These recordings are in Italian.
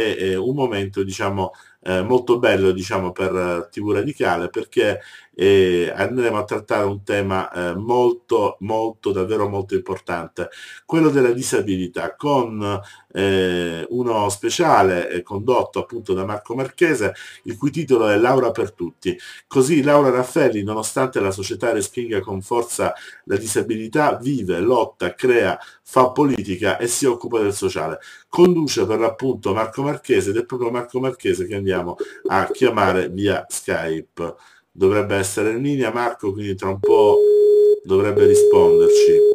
è, è un momento diciamo eh, molto bello diciamo, per eh, TV Radicale perché eh, andremo a trattare un tema eh, molto, molto, davvero molto importante, quello della disabilità, con eh, uno speciale eh, condotto appunto da Marco Marchese, il cui titolo è Laura per tutti. Così Laura Raffelli, nonostante la società respinga con forza la disabilità, vive, lotta, crea, fa politica e si occupa del sociale. Conduce per l'appunto Marco Marchese ed è proprio Marco Marchese che andiamo andiamo a chiamare via Skype. Dovrebbe essere in linea Marco, quindi tra un po' dovrebbe risponderci.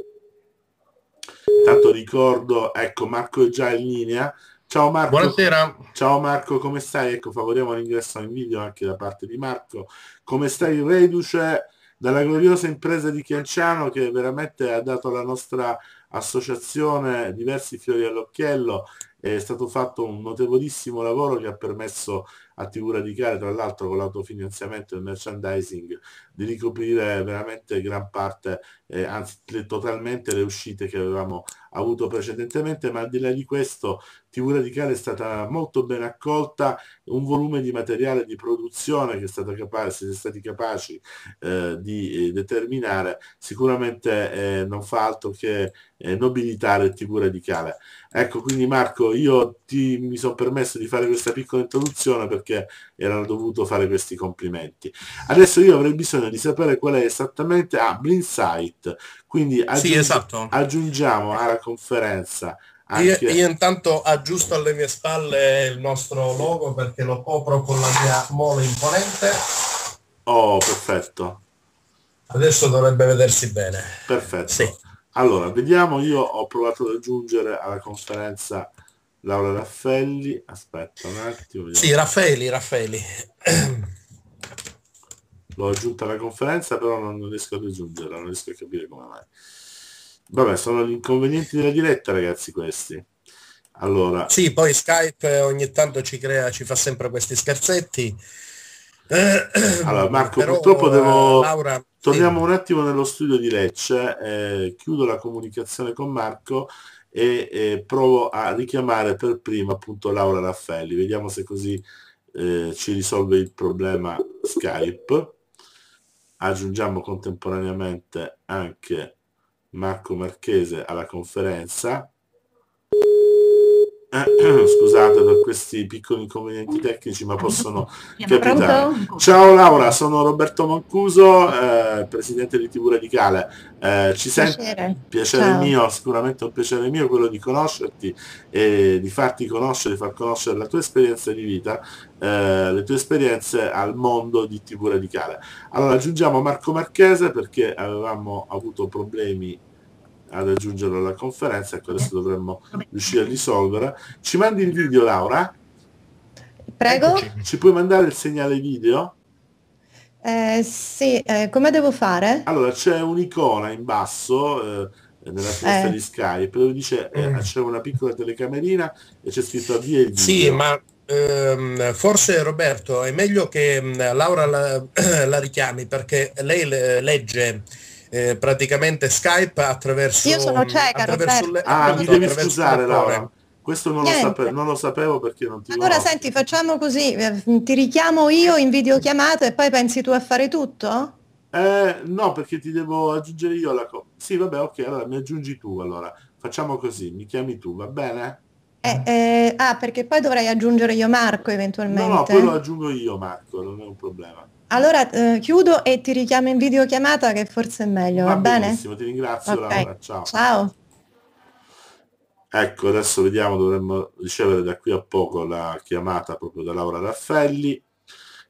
Tanto ricordo, ecco Marco è già in linea. Ciao Marco. Buonasera. Ciao Marco, come stai? Ecco, favoriamo l'ingresso in video anche da parte di Marco. Come stai reduce dalla gloriosa impresa di Chianciano che veramente ha dato alla nostra associazione diversi fiori all'occhiello è stato fatto un notevolissimo lavoro che ha permesso a TV Radicale, tra l'altro con l'autofinanziamento e il merchandising, di ricoprire veramente gran parte, eh, anzi totalmente le uscite che avevamo avuto precedentemente, ma al di là di questo TV Radicale è stata molto ben accolta, un volume di materiale di produzione che è capace, siete stati capaci eh, di eh, determinare sicuramente eh, non fa altro che eh, nobilitare TV Radicale. Ecco, quindi Marco, io ti, mi sono permesso di fare questa piccola introduzione perché erano dovuto fare questi complimenti. Adesso io avrei bisogno di sapere qual è esattamente ah, Blinsight quindi aggiungi- sì, esatto. aggiungiamo alla conferenza anche... Io, io, intanto aggiusto alle mie spalle il nostro logo perché lo copro con la mia mole imponente. Oh, perfetto. Adesso dovrebbe vedersi bene. Perfetto. Sì. Allora, vediamo, io ho provato ad aggiungere alla conferenza Laura Raffelli. Aspetta un attimo. Vediamo. Sì, Raffaeli, Raffaeli. l'ho aggiunta alla conferenza però non, non riesco a raggiungerla non riesco a capire come mai vabbè sono gli inconvenienti della diretta ragazzi questi allora sì poi Skype eh, ogni tanto ci crea ci fa sempre questi scherzetti allora Marco però, purtroppo eh, devo Laura, torniamo sì. un attimo nello studio di Lecce eh, chiudo la comunicazione con Marco e, e provo a richiamare per prima appunto Laura Raffelli vediamo se così eh, ci risolve il problema Skype aggiungiamo contemporaneamente anche Marco Marchese alla conferenza scusate per questi piccoli inconvenienti tecnici ma possono capitare. Ciao Laura, sono Roberto Mancuso, eh, presidente di TV Radicale. Eh, ci senti? Piacere, piacere mio, sicuramente un piacere mio quello di conoscerti e di farti conoscere, di far conoscere la tua esperienza di vita, eh, le tue esperienze al mondo di TV Radicale. Allora aggiungiamo Marco Marchese perché avevamo avuto problemi ad aggiungere alla conferenza, ecco adesso dovremmo riuscire a risolvere. Ci mandi il video Laura? Prego? Ci puoi mandare il segnale video? Eh, sì, eh, come devo fare? Allora c'è un'icona in basso eh, nella testa eh. di Skype dove dice eh, mm. c'è una piccola telecamerina e c'è scritto avvia il video. Sì, ma ehm, forse Roberto è meglio che mm, Laura la, la richiami perché lei legge eh, praticamente Skype attraverso... Io sono cieca, attraverso le, Ah, mi devi scusare Laura. Questo non lo, sape- non lo, sapevo perché non ti Allora conosco. senti, facciamo così, eh, ti richiamo io in videochiamata e poi pensi tu a fare tutto? Eh, no, perché ti devo aggiungere io la cosa. Sì, vabbè, ok, allora mi aggiungi tu allora. Facciamo così, mi chiami tu, va bene? Eh, eh, ah, perché poi dovrei aggiungere io Marco eventualmente. No, no, poi lo aggiungo io Marco, non è un problema. Allora eh, chiudo e ti richiamo in videochiamata che forse è meglio, va, va bene? Ti ringrazio okay. Laura, ciao. Ciao. Ecco, adesso vediamo, dovremmo ricevere da qui a poco la chiamata proprio da Laura Raffelli.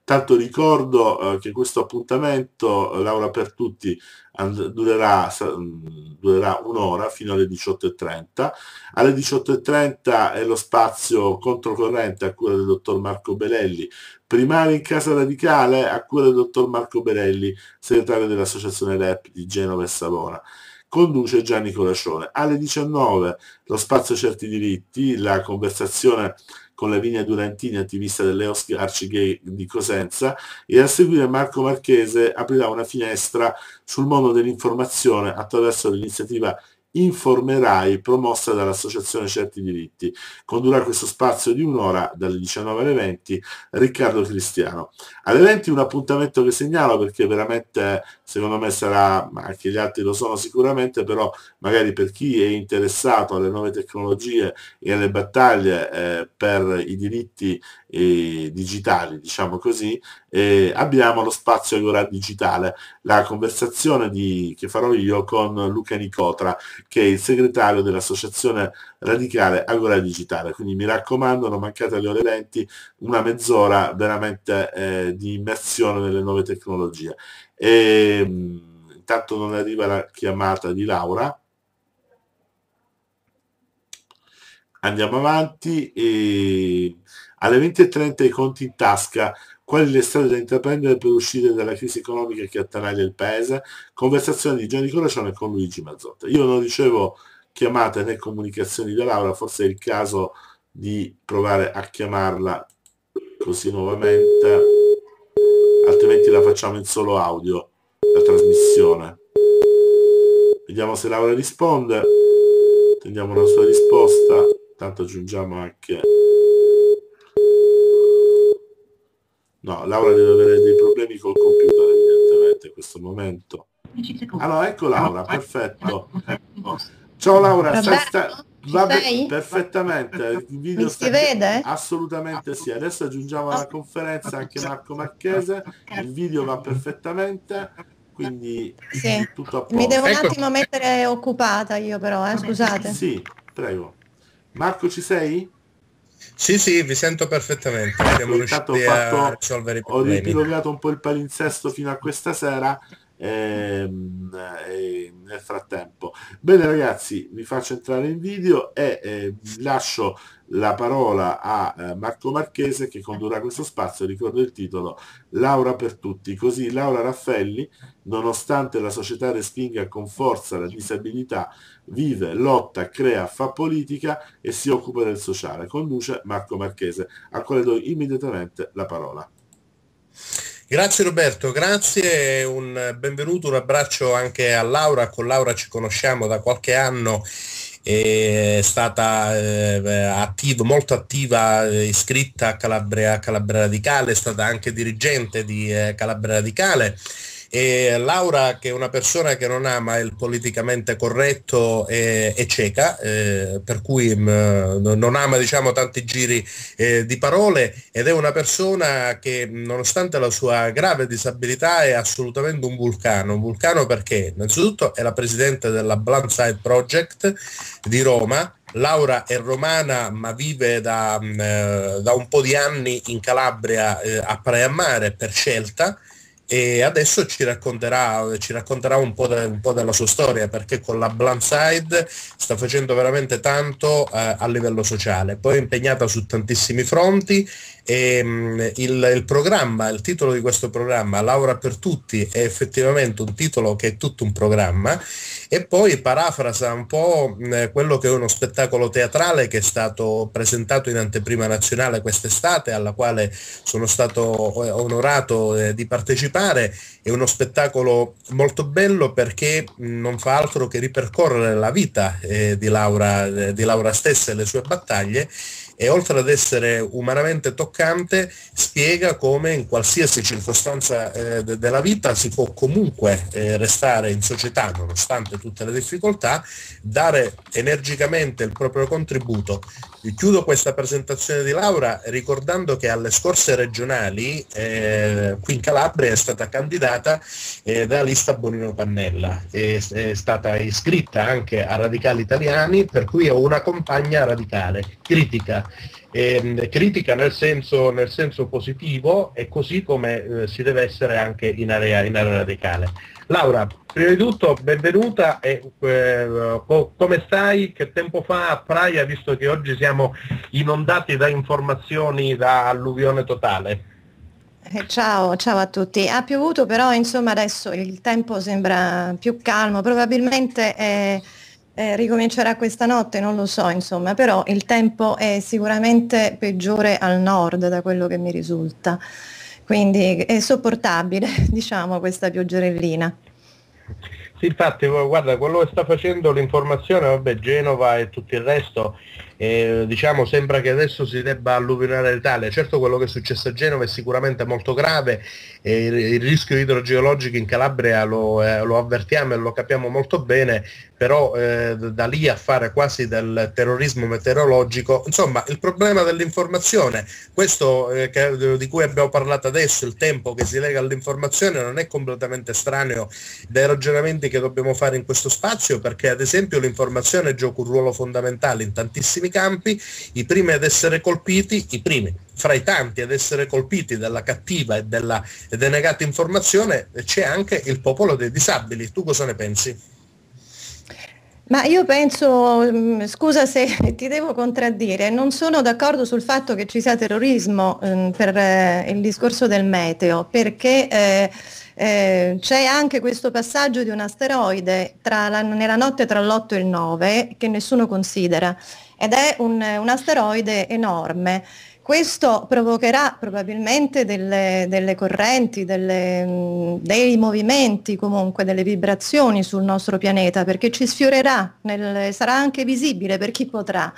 Tanto ricordo eh, che questo appuntamento, Laura per tutti, And- durerà, sa- mm, durerà, un'ora fino alle 18.30. Alle 18.30 è lo spazio controcorrente a cura del dottor Marco Belelli, primario in casa radicale a cura del dottor Marco Berelli, segretario dell'Associazione REP di Genova e Savona conduce Gianni Colacione. Alle 19 lo spazio certi diritti, la conversazione con Lavinia Durantini, attivista delle Arci Gay di Cosenza, e a seguire Marco Marchese aprirà una finestra sul mondo dell'informazione attraverso l'iniziativa Informerai, promossa dall'Associazione Certi Diritti. Condurrà questo spazio di un'ora dalle 19 alle 20 Riccardo Cristiano. Alle 20 un appuntamento che segnalo perché veramente secondo me sarà, ma anche gli altri lo sono sicuramente, però magari per chi è interessato alle nuove tecnologie e alle battaglie eh, per i diritti eh, digitali, diciamo così, eh, abbiamo lo spazio Agora Digitale, la conversazione di, che farò io con Luca Nicotra, che è il segretario dell'associazione radicale Agora Digitale. Quindi mi raccomando, non mancate alle ore 20, una mezz'ora veramente eh, di immersione nelle nuove tecnologie. E, ehm, intanto non arriva la chiamata di Laura. Andiamo avanti e alle 20.30 i conti in tasca, quali le strade da intraprendere per uscire dalla crisi economica che attanaglia il paese, conversazione di Gianni Coracione con Luigi Mazzotta. Io non ricevo chiamate né comunicazioni da Laura, forse è il caso di provare a chiamarla così nuovamente, altrimenti la facciamo in solo audio, la trasmissione. Vediamo se Laura risponde, Tendiamo la sua risposta. Tanto aggiungiamo anche... No, Laura deve avere dei problemi col computer evidentemente in questo momento. Allora, ecco Laura, perfetto. Ciao Laura, Vabbè. Va bene, perfettamente. Il video Mi si vede? Assolutamente sì. Adesso aggiungiamo alla conferenza anche Marco Marchese. Il video va perfettamente. Quindi sì. tutto a posto. Mi devo un ecco. attimo mettere occupata io però, eh? scusate. Sì, prego. Marco ci sei? Sì, sì, vi sento perfettamente. Siamo intanto riusciti fatto, a risolvere i problemi. Ho ripilogato un po' il palinsesto fino a questa sera e, ehm, eh, e nel frattempo. Bene ragazzi, vi faccio entrare in video e eh, lascio la parola a eh, Marco Marchese che condurrà questo spazio, ricordo il titolo Laura per tutti. Così Laura Raffelli, nonostante la società respinga con forza la disabilità vive, lotta, crea, fa politica e si occupa del sociale. Conduce Marco Marchese, a quale do immediatamente la parola. Grazie Roberto, grazie, un benvenuto, un abbraccio anche a Laura, con Laura ci conosciamo da qualche anno è stata eh, attivo, molto attiva, eh, iscritta a Calabria, Calabria Radicale, è stata anche dirigente di eh, Calabria Radicale e Laura, che è una persona che non ama il politicamente corretto, è, è cieca, eh, per cui mh, mm, non ama diciamo, tanti giri eh, di parole ed è una persona che nonostante la sua grave disabilità è assolutamente un vulcano. Un vulcano perché innanzitutto è la presidente della Blindside Project di Roma, Laura è romana ma vive da, mm, eh, da, un po' di anni in Calabria eh, a Praia Mare per scelta e adesso ci racconterà, ci racconterà un, po de, un, po della sua storia perché con la Blindside sta facendo veramente tanto eh, a livello sociale, poi è impegnata su tantissimi fronti e, um, il, il, programma, il titolo di questo programma, Laura per tutti, è effettivamente un titolo che è tutto un programma e poi parafrasa un po' mh, quello che è uno spettacolo teatrale che è stato presentato in anteprima nazionale quest'estate, alla quale sono stato eh, onorato eh, di partecipare. È uno spettacolo molto bello perché mh, non fa altro che ripercorrere la vita eh, di, Laura, eh, di Laura stessa e le sue battaglie e oltre ad essere umanamente toccante spiega come in qualsiasi circostanza eh, de- della vita si può comunque eh, restare in società nonostante tutte le difficoltà, dare energicamente il proprio contributo. chiudo questa presentazione di Laura ricordando che alle scorse regionali eh, qui in Calabria è stata candidata eh, dalla lista Bonino Pannella, è, è stata iscritta anche a Radicali Italiani per cui è una compagna radicale, critica, e, ehm, critica nel senso, nel senso, positivo e così come eh, si deve essere anche in area, in area, radicale. Laura, prima di tutto benvenuta e eh, co- come stai? Che tempo fa a Praia, visto che oggi siamo inondati da informazioni da alluvione totale? Eh, ciao, ciao, a tutti. Ha piovuto però insomma adesso il tempo sembra più calmo, probabilmente eh, eh, ricomincerà questa notte, non lo so, insomma, però il tempo è sicuramente peggiore al nord da quello che mi risulta. Quindi è sopportabile, diciamo, questa pioggerellina. Sì, infatti, oh, guarda, quello che sta facendo l'informazione, vabbè, Genova e tutto il resto, eh, diciamo, sembra che adesso si debba alluvionare l'Italia. Certo quello che è successo a Genova è sicuramente molto grave, eh, il, rischio idrogeologico in Calabria lo, eh, lo, avvertiamo e lo capiamo molto bene, però eh, da lì a fare quasi del terrorismo meteorologico, insomma il problema dell'informazione, questo eh, che, eh, di cui abbiamo parlato adesso, il tempo che si lega all'informazione non è completamente estraneo dai ragionamenti che dobbiamo fare in questo spazio perché ad esempio l'informazione gioca un ruolo fondamentale in tantissimi campi, i primi ad essere colpiti, i primi fra i tanti ad essere colpiti dalla cattiva e della denegata informazione c'è anche il popolo dei disabili. Tu cosa ne pensi? Ma io penso, mm, scusa se ti devo contraddire, non sono d'accordo sul fatto che ci sia terrorismo eh, per eh, il discorso del meteo, perché eh, eh c'è anche questo passaggio di un asteroide la, nella notte tra l'8 e il 9 che nessuno considera ed è un, un asteroide enorme questo provocherà probabilmente delle, delle correnti, delle, mm, dei movimenti comunque, delle vibrazioni sul nostro pianeta perché ci sfiorerà, nel, sarà anche visibile per chi potrà.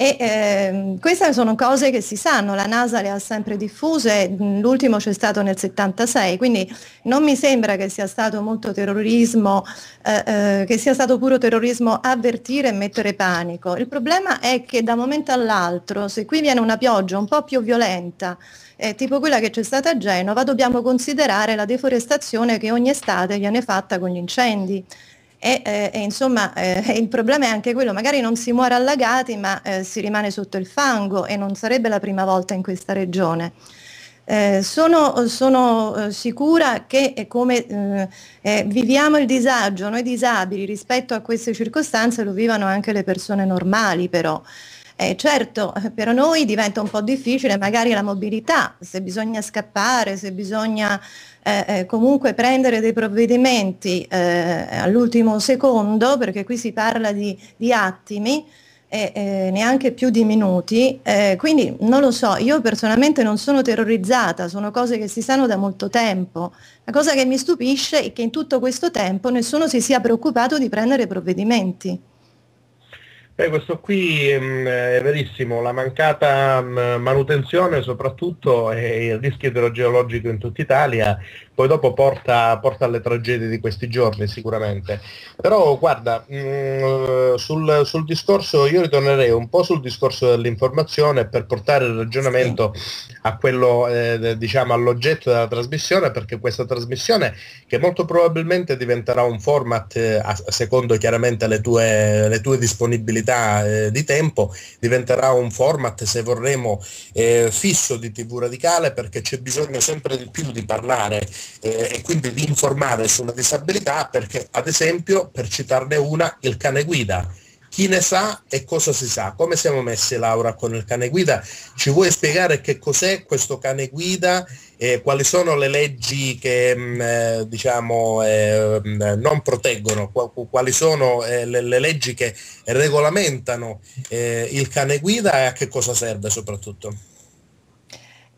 E ehm, queste sono cose che si sanno, la NASA le ha sempre diffuse, l'ultimo c'è stato nel 76, quindi non mi sembra che sia stato molto terrorismo, eh, eh, che sia stato puro terrorismo avvertire e mettere panico. Il problema è che da un momento all'altro, se qui viene una pioggia un po' più violenta, eh, tipo quella che c'è stata a Genova, dobbiamo considerare la deforestazione che ogni estate viene fatta con gli incendi e, eh, e insomma eh, il problema è anche quello, magari non si muore allagati ma eh, si rimane sotto il fango e non sarebbe la prima volta in questa regione. Eh, sono, sono eh, sicura che eh, come viviamo il disagio, noi disabili rispetto a queste circostanze lo vivano anche le persone normali però. Certo, eh, certo, per noi diventa un po' difficile magari la mobilità, se bisogna scappare, se bisogna eh, eh, comunque prendere dei provvedimenti eh, all'ultimo secondo, perché qui si parla di, di attimi, e, eh, neanche più di minuti, eh, quindi non lo so, io personalmente non sono terrorizzata, sono cose che si sanno da molto tempo. La cosa che mi stupisce è che in tutto questo tempo nessuno si sia preoccupato di prendere provvedimenti. Eh, questo qui mh, mm, è verissimo, la mancata mh, mm, manutenzione soprattutto e il rischio idrogeologico in tutta Italia poi dopo porta, porta, alle tragedie di questi giorni sicuramente. Però guarda, mh, mm, sul, sul, discorso, io ritornerei un po' sul discorso dell'informazione per portare il ragionamento a quello, eh, diciamo, all'oggetto della trasmissione, perché questa trasmissione che molto probabilmente diventerà un format, eh, a, secondo chiaramente le tue, le tue disponibilità eh, di tempo, diventerà un format, se vorremmo, eh, fisso di TV radicale, perché c'è bisogno sempre di più di parlare eh, e quindi di informare su una disabilità perché ad esempio, per citarne una, il cane guida. Chi ne sa e cosa si sa? Come siamo messi Laura con il cane guida? Ci vuoi spiegare che cos'è questo cane guida? Eh, quali sono le leggi che mh, mm, eh, diciamo, eh, mm, eh, non proteggono, quali sono eh, le, le, leggi che regolamentano eh, il cane guida e a che cosa serve soprattutto?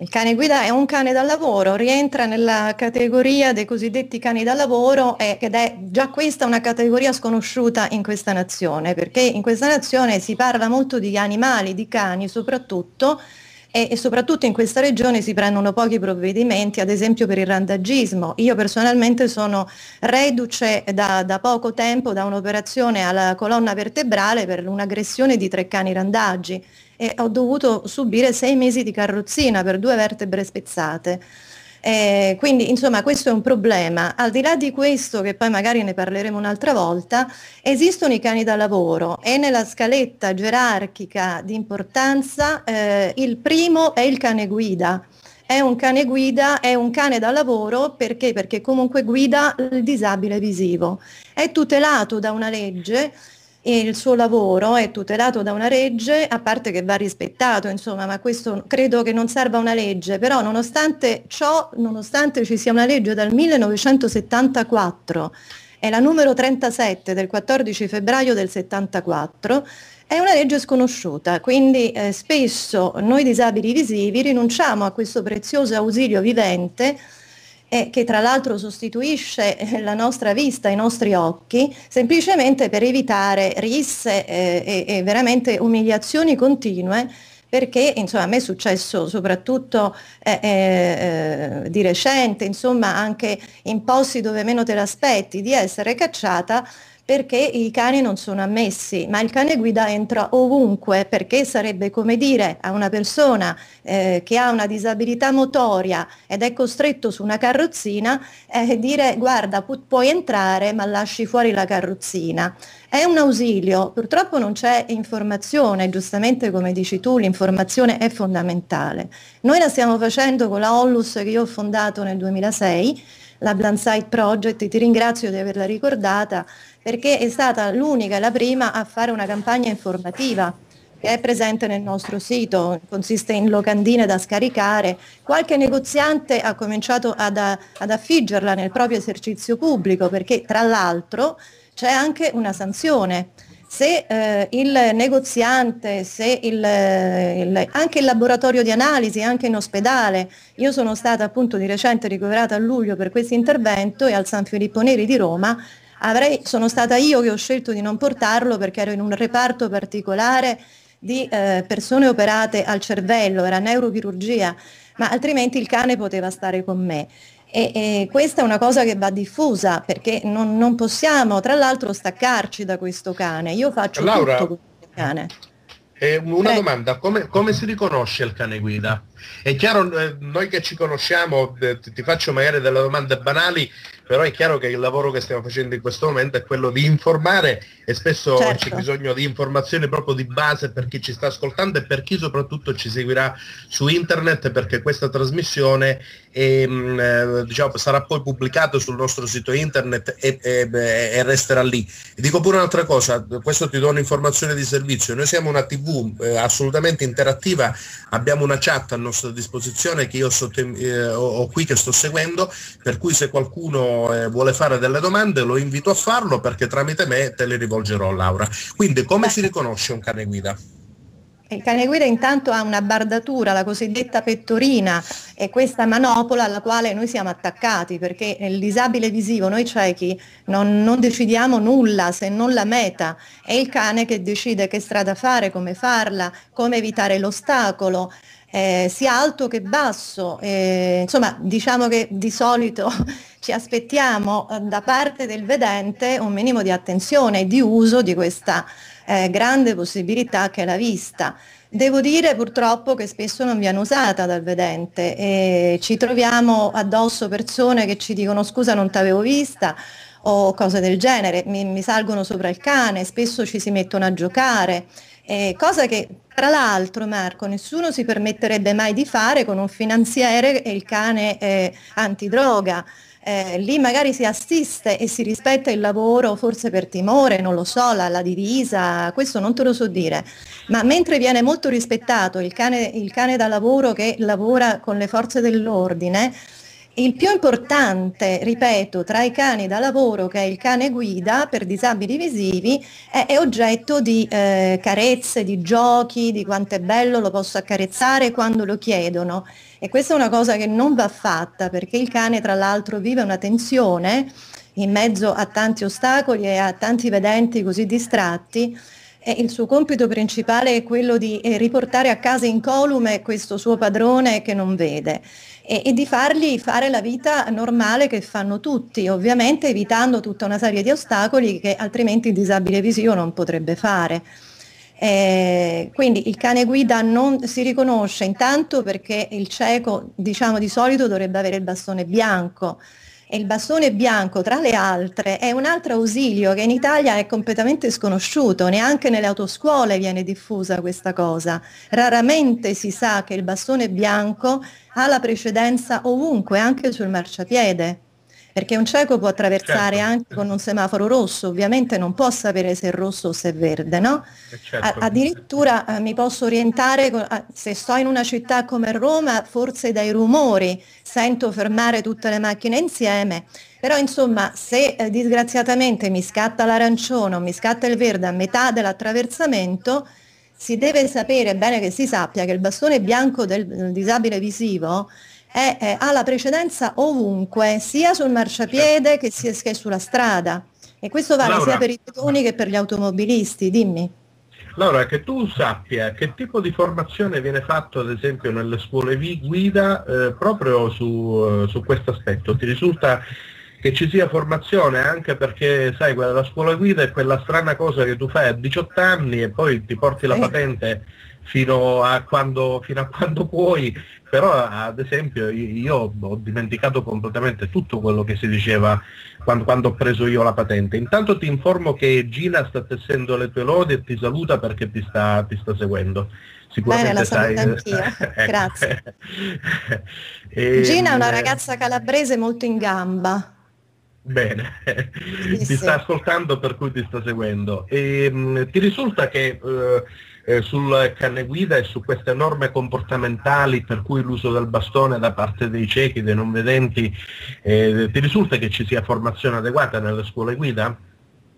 Il cane guida è un cane da lavoro, rientra nella categoria dei cosiddetti cani da lavoro ed è già questa una categoria sconosciuta in questa nazione, perché in questa nazione si parla molto di animali, di cani soprattutto, e, e, soprattutto in questa regione si prendono pochi provvedimenti, ad esempio per il randagismo. Io personalmente sono reduce da, da poco tempo da un'operazione alla colonna vertebrale per un'aggressione di tre cani randaggi e ho dovuto subire sei mesi di carrozzina per due vertebre spezzate. Eh, quindi insomma questo è un problema. Al di là di questo, che poi magari ne parleremo un'altra volta, esistono i cani da lavoro e nella scaletta gerarchica di importanza eh, il primo è il cane guida. È un cane guida, è un cane da lavoro perché? Perché comunque guida il disabile visivo. È tutelato da una legge il suo lavoro è tutelato da una legge, a parte che va rispettato, insomma, ma questo credo che non serva una legge, però nonostante ciò, nonostante ci sia una legge dal 1974, è la numero 37 del 14 febbraio del 74, è una legge sconosciuta, quindi eh, spesso noi disabili visivi rinunciamo a questo prezioso ausilio vivente e che tra l'altro sostituisce eh, la nostra vista, i nostri occhi, semplicemente per evitare risse eh, e, e veramente umiliazioni continue perché insomma, a me è successo soprattutto eh, eh, eh di recente, insomma anche in posti dove meno te l'aspetti, di essere cacciata perché i cani non sono ammessi, ma il cane guida entra ovunque perché sarebbe come dire a una persona eh, che ha una disabilità motoria ed è costretto su una carrozzina eh, dire guarda pu- puoi entrare ma lasci fuori la carrozzina. È un ausilio, purtroppo non c'è informazione, giustamente come dici tu l'informazione è fondamentale. Noi la stiamo facendo con la Ollus che io ho fondato nel 2006, la Blandside Project, ti ringrazio di averla ricordata, perché è stata l'unica e la prima a fare una campagna informativa che è presente nel nostro sito, consiste in locandine da scaricare. Qualche negoziante ha cominciato ad, ad affiggerla nel proprio esercizio pubblico perché tra l'altro c'è anche una sanzione. Se eh, il negoziante, se il, il, anche il laboratorio di analisi, anche in ospedale, io sono stata appunto di recente ricoverata a luglio per questo intervento e al San Filippo Neri di Roma Avrei, sono stata io che ho scelto di non portarlo perché ero in un reparto particolare di eh, persone operate al cervello, era neurochirurgia, ma altrimenti il cane poteva stare con me. E, e questa è una cosa che va diffusa perché non, non, possiamo, tra l'altro, staccarci da questo cane. Io faccio Laura, tutto con il cane. Eh, una Prego. domanda, come, come, si riconosce il cane guida? È chiaro, eh, noi che ci conosciamo, eh, ti faccio magari delle domande banali, però è chiaro che il lavoro che stiamo facendo in questo momento è quello di informare e spesso certo. c'è bisogno di informazioni proprio di base per chi ci sta ascoltando e per chi soprattutto ci seguirà su internet perché questa trasmissione e mm, eh, diciamo, sarà poi pubblicato sul nostro sito internet e, e, e, resterà lì. Dico pure un'altra cosa, questo ti do un'informazione di servizio, noi siamo una tv eh, assolutamente interattiva, abbiamo una chat a nostra disposizione che io sotto, eh, ho, qui che sto seguendo, per cui se qualcuno eh, vuole fare delle domande lo invito a farlo perché tramite me te le rivolgerò Laura. Quindi come si riconosce un cane guida? Il eh, cane guida intanto ha una bardatura, la cosiddetta pettorina, e questa manopola alla quale noi siamo attaccati, perché nel disabile visivo noi ciechi non, non decidiamo nulla se non la meta, è il cane che decide che strada fare, come farla, come evitare l'ostacolo. Eh, sia alto che basso. Eh, insomma, diciamo che di solito ci aspettiamo eh, da parte del vedente un minimo di attenzione e di uso di questa eh, grande possibilità che è la vista. Devo dire purtroppo che spesso non viene usata dal vedente e ci troviamo addosso persone che ci dicono scusa non t'avevo vista o cose del genere, mi, mi salgono sopra il cane, spesso ci si mettono a giocare. Eh, cosa che tra l'altro Marco nessuno si permetterebbe mai di fare con un finanziere e il cane eh, antidroga eh, lì magari si assiste e si rispetta il lavoro forse per timore, non lo so, la, la divisa, questo non te lo so dire, ma mentre viene molto rispettato il cane, il cane da lavoro che lavora con le forze dell'ordine, il più importante, ripeto, tra i cani da lavoro, che è il cane guida per disabili visivi, è, è oggetto di eh, carezze, di giochi, di quanto è bello, lo posso accarezzare quando lo chiedono. E questa è una cosa che non va fatta perché il cane tra l'altro vive una tensione in mezzo a tanti ostacoli e a tanti vedenti così distratti eh, il suo compito principale è quello di eh, riportare a casa incolume questo suo padrone che non vede e, e, di fargli fare la vita normale che fanno tutti, ovviamente evitando tutta una serie di ostacoli che altrimenti il disabile visivo non potrebbe fare. Eh, quindi il cane guida non si riconosce intanto perché il cieco diciamo di solito dovrebbe avere il bastone bianco e il bastone bianco, tra le altre, è un altro ausilio che in Italia è completamente sconosciuto, neanche nelle autoscuole viene diffusa questa cosa. Raramente si sa che il bastone bianco ha la precedenza ovunque, anche sul marciapiede perché un cieco può attraversare certo. anche con un semaforo rosso, ovviamente non può sapere se è rosso o se è verde, no? Eh, certo. addirittura eh, mi posso orientare, con, a- se sto in una città come Roma, forse dai rumori, sento fermare tutte le macchine insieme, però insomma se eh, disgraziatamente mi scatta l'arancione o mi scatta il verde a metà dell'attraversamento, si deve sapere, bene che si sappia, che il bastone bianco del, del disabile visivo è, è, ha la precedenza ovunque, sia sul marciapiede certo. che, sia, che sulla strada. E questo vale Laura, sia per i pedoni che per gli automobilisti, dimmi. Laura, che tu sappia che tipo di formazione viene fatto ad esempio nelle scuole V guida eh, proprio su, eh, su questo aspetto? Ti risulta che ci sia formazione anche perché sai quella della scuola guida è quella strana cosa che tu fai a 18 anni e poi ti porti la patente fino a, quando, fino a quando puoi però ad esempio io ho dimenticato completamente tutto quello che si diceva quando, quando, ho preso io la patente. Intanto ti informo che Gina sta tessendo le tue lodi e ti saluta perché ti sta, ti sta seguendo. Sicuramente Bene, la sai... anch'io, grazie. e... Ecco. Gina è una ehm, ragazza calabrese molto in gamba. Bene, ti sta ascoltando per cui ti sta seguendo. E, ehm, mh, ti risulta che eh, eh sul canne guida e su queste norme comportamentali per cui l'uso del bastone da parte dei ciechi, dei non vedenti, eh, ti risulta che ci sia formazione adeguata nelle scuole guida?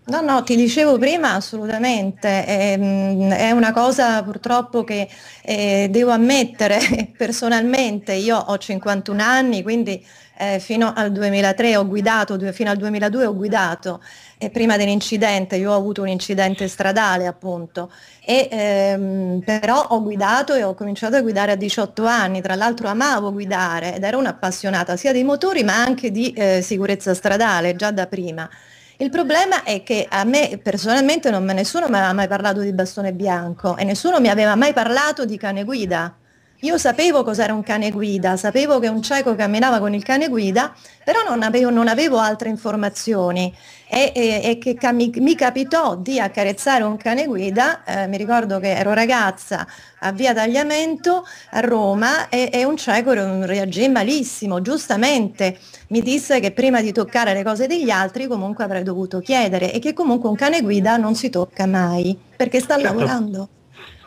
No, no, ti dicevo prima assolutamente, è, ehm, è una cosa purtroppo che eh, devo ammettere personalmente, io ho 51 anni, quindi eh, fino al 2003 ho guidato, fino al 2002 ho guidato e prima dell'incidente, io ho avuto un incidente stradale appunto, e, ehm, però ho guidato e ho cominciato a guidare a 18 anni, tra l'altro amavo guidare ed ero un'appassionata sia dei motori ma anche di eh, sicurezza stradale già da prima. Il problema è che a me personalmente non, nessuno mi aveva mai parlato di bastone bianco e nessuno mi aveva mai parlato di cane guida. Io sapevo cos'era un cane guida, sapevo che un cieco camminava con il cane guida, però non avevo, non avevo altre informazioni e, e, e che mi, mi, capitò di accarezzare un cane guida, eh, mi ricordo che ero ragazza a via Tagliamento a Roma e, e un cieco reagì malissimo, giustamente mi disse che prima di toccare le cose degli altri comunque avrei dovuto chiedere e che comunque un cane guida non si tocca mai perché sta certo. lavorando.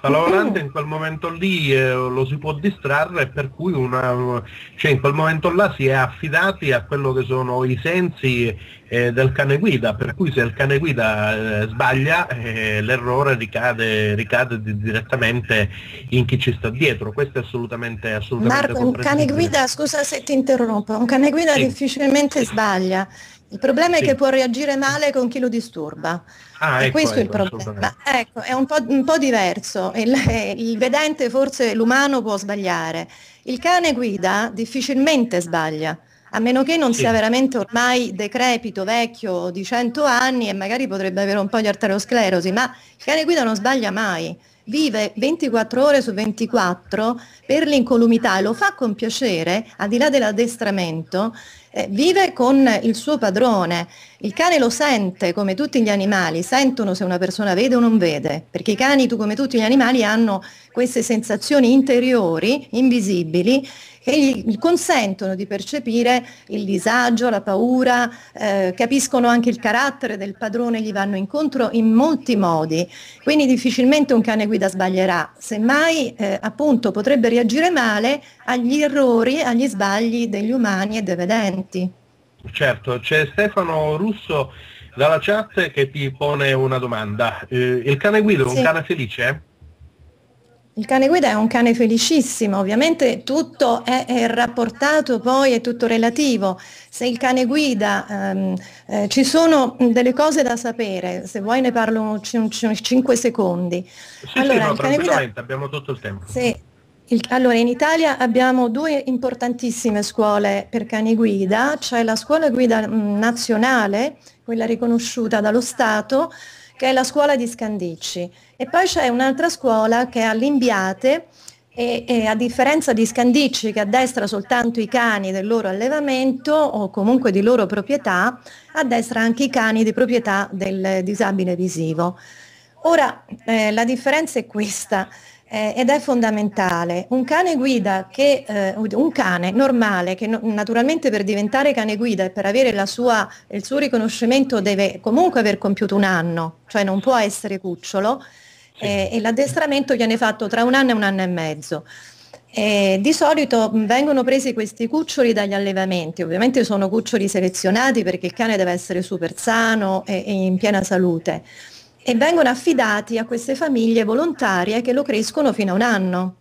Oh. la lavorante in quel momento lì eh, lo si può distrarre per cui una, cioè in quel momento là si è affidati a quello che sono i sensi eh, del cane guida, per cui se il cane guida eh, sbaglia eh, l'errore ricade, ricade di, direttamente in chi ci sta dietro, questo è assolutamente, assolutamente Marco, un cane guida, scusa se ti interrompo, un cane guida sì. difficilmente sì. sbaglia, il problema è sì. che può reagire male con chi lo disturba. Ah, ecco, questo è il ecco, problema. Ecco, è un po', un po diverso. Il, eh, il, vedente, forse l'umano può sbagliare. Il cane guida difficilmente sbaglia, a meno che non sì. sia veramente ormai decrepito, vecchio, di 100 anni e magari potrebbe avere un po' di arteriosclerosi, ma il cane guida non sbaglia mai vive 24 ore su 24 per l'incolumità e lo fa con piacere, al di là dell'addestramento, eh, vive con il suo padrone. Il cane lo sente come tutti gli animali, sentono se una persona vede o non vede, perché i cani, tu come tutti gli animali, hanno queste sensazioni interiori, invisibili, che gli consentono di percepire il disagio, la paura, eh, capiscono anche il carattere del padrone, gli vanno incontro in molti modi. Quindi difficilmente un cane guida guida sbaglierà, semmai eh, appunto potrebbe reagire male agli errori, agli sbagli degli umani e dei vedenti. Certo, c'è Stefano Russo dalla chat che ti pone una domanda. Eh, il cane guida è un sì. cane felice? Il cane guida è un cane felicissimo, ovviamente tutto è, è rapportato poi, è tutto relativo. Se il cane guida, ehm, eh, ci sono delle cose da sapere, se vuoi ne parlo 5 secondi. Sì, allora, sì, no, il cane guida... abbiamo tutto il tempo. Sì. Il, allora, in Italia abbiamo due importantissime scuole per cani guida, c'è cioè la scuola guida mh, mm, nazionale, quella riconosciuta dallo Stato, che è la scuola di Scandicci e poi c'è un'altra scuola che è all'Imbiate e, e, a differenza di Scandicci che addestra soltanto i cani del loro allevamento o comunque di loro proprietà, addestra anche i cani di proprietà del disabile visivo. Ora, eh, la differenza è questa eh, ed è fondamentale. Un cane guida che, eh, un cane normale che no, naturalmente per diventare cane guida e per avere sua, il suo riconoscimento deve comunque aver compiuto un anno, cioè non può essere cucciolo sì. eh, e l'addestramento viene fatto tra un anno e un anno e mezzo. Eh, di solito vengono presi questi cuccioli dagli allevamenti, ovviamente sono cuccioli selezionati perché il cane deve essere super sano e, e in piena salute e vengono affidati a queste famiglie volontarie che lo crescono fino a un anno.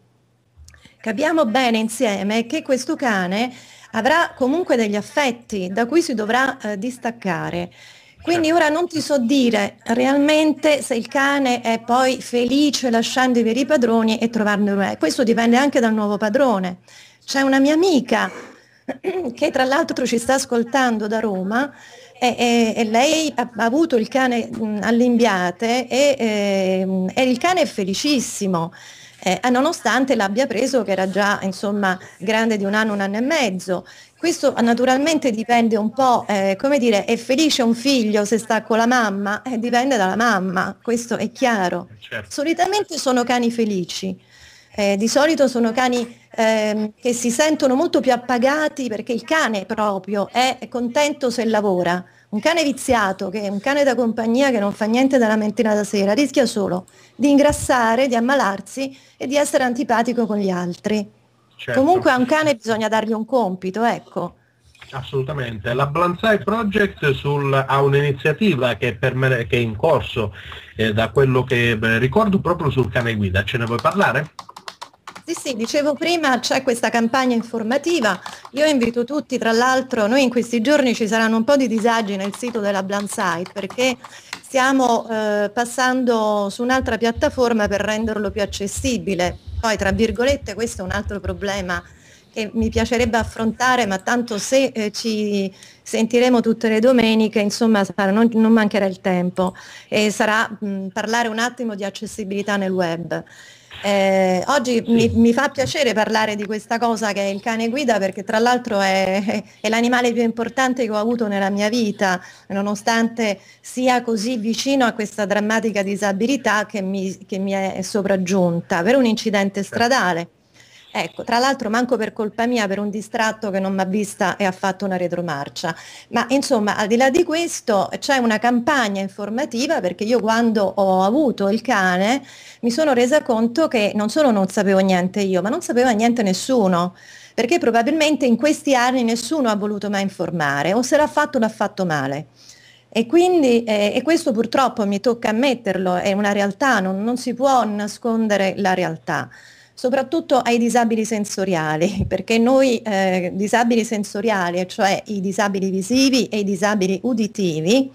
Capiamo bene insieme che questo cane avrà comunque degli affetti da cui si dovrà eh, distaccare. Quindi ora non ti so dire realmente se il cane è poi felice lasciando i veri padroni e trovarne uno. Questo dipende anche dal nuovo padrone. C'è una mia amica che tra l'altro ci sta ascoltando da Roma, e, e, lei ha, avuto il cane all'imbiate e, e, ehm, e il cane è felicissimo. Eh, nonostante l'abbia preso che era già insomma grande di un anno, un anno e mezzo. Questo naturalmente dipende un po', eh, come dire, è felice un figlio se sta con la mamma? Eh, dipende dalla mamma, questo è chiaro. Certo. Solitamente sono cani felici, eh, di solito sono cani ehm, che si sentono molto più appagati perché il cane proprio è contento se lavora. Un cane viziato, che è un cane da compagnia che non fa niente dalla mattina da sera, rischia solo di ingrassare, di ammalarsi e di essere antipatico con gli altri. Certo. Comunque a un cane bisogna dargli un compito, ecco. Assolutamente, la Blanzai Project sul, ha un'iniziativa che, me, che, è in corso, eh, da quello che ricordo, proprio sul cane guida. Ce ne vuoi parlare? Sì, sì, dicevo prima c'è questa campagna informativa, io invito tutti, tra l'altro noi in questi giorni ci saranno un po' di disagi nel sito della Blunt perché stiamo eh, passando su un'altra piattaforma per renderlo più accessibile, poi tra virgolette questo è un altro problema che mi piacerebbe affrontare, ma tanto se eh, ci sentiremo tutte le domeniche, insomma non, non mancherà il tempo e sarà mh, parlare un attimo di accessibilità nel web. Eh, oggi sì. mi, mi, fa piacere parlare di questa cosa che è il cane guida perché tra l'altro è, è, l'animale più importante che ho avuto nella mia vita, nonostante sia così vicino a questa drammatica disabilità che mi, che mi è sopraggiunta per un incidente certo. stradale. Ecco, tra l'altro manco per colpa mia, per un distratto che non mi ha vista e ha fatto una retromarcia. Ma insomma, al di là di questo c'è una campagna informativa perché io quando ho avuto il cane mi sono resa conto che non solo non sapevo niente io, ma non sapeva niente nessuno perché probabilmente in questi anni nessuno ha voluto mai informare o se l'ha fatto l'ha fatto male. E quindi, eh, e questo purtroppo mi tocca ammetterlo, è una realtà, non, non si può nascondere la realtà soprattutto ai disabili sensoriali, perché noi eh, disabili sensoriali, cioè i disabili visivi e i disabili uditivi,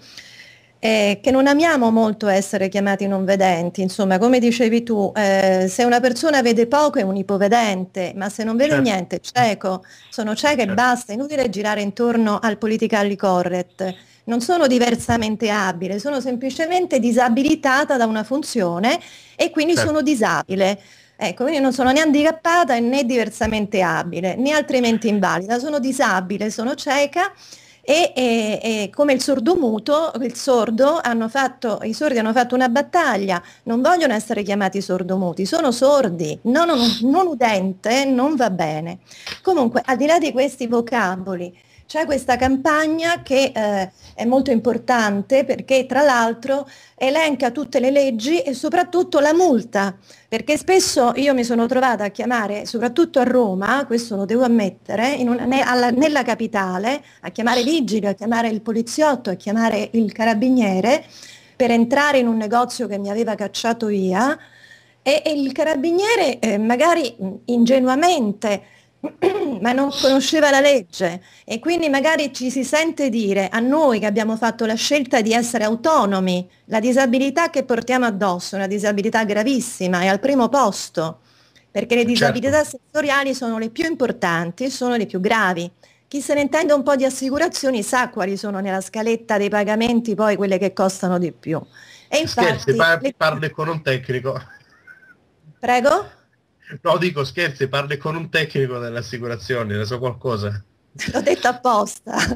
eh, che non amiamo molto essere chiamati non vedenti, insomma come dicevi tu, eh, se una persona vede poco è un ipovedente, ma se non vede certo. niente è cieco, sono cieche certo. e basta, è inutile girare intorno al politically correct, non sono diversamente abile, sono semplicemente disabilitata da una funzione e quindi certo. sono disabile. Ecco, quindi non sono né handicappata né diversamente abile, né altrimenti invalida, sono disabile, sono cieca e, e, e, come il sordomuto, il sordo hanno fatto, i sordi hanno fatto una battaglia, non vogliono essere chiamati sordomuti, sono sordi, non, non, non udente non va bene. Comunque, al di là di questi vocaboli, c'è questa campagna che eh, è molto importante perché tra l'altro elenca tutte le leggi e soprattutto la multa, perché spesso io mi sono trovata a chiamare, soprattutto a Roma, questo lo devo ammettere, una, ne, alla, nella capitale, a chiamare vigile, a chiamare il poliziotto, a chiamare il carabiniere per entrare in un negozio che mi aveva cacciato via e, e il carabiniere eh, magari ingenuamente ma non conosceva la legge e quindi magari ci si sente dire a noi che abbiamo fatto la scelta di essere autonomi, la disabilità che portiamo addosso è una disabilità gravissima, è al primo posto, perché le eh, certo. disabilità certo. sensoriali sono le più importanti, e sono le più gravi. Chi se ne intende un po' di assicurazioni sa quali sono nella scaletta dei pagamenti poi quelle che costano di più. E infatti, Scherzi, parli con un tecnico. Prego? No, dico scherzi, parli con un tecnico delle assicurazioni, ne so qualcosa. L'ho detto apposta. L'ho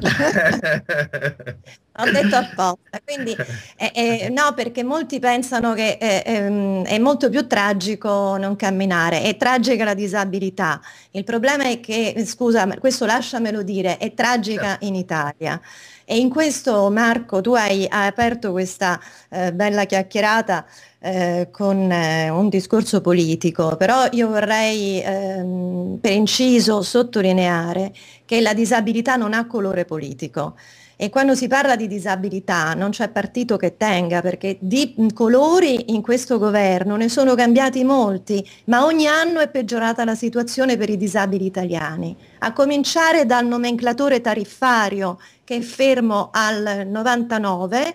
detto apposta. Quindi, eh, eh, no, perché molti pensano che eh, ehm, è molto più tragico non camminare, è tragica la disabilità. Il problema è che, scusa, questo lasciamelo dire, è tragica certo. in Italia. E in questo Marco tu hai, hai aperto questa eh, bella chiacchierata eh, con eh, un discorso politico, però io vorrei ehm, per inciso sottolineare che la disabilità non ha colore politico. E quando si parla di disabilità non c'è partito che tenga, perché di colori in questo governo ne sono cambiati molti, ma ogni anno è peggiorata la situazione per i disabili italiani, a cominciare dal nomenclatore tariffario che è fermo al 99,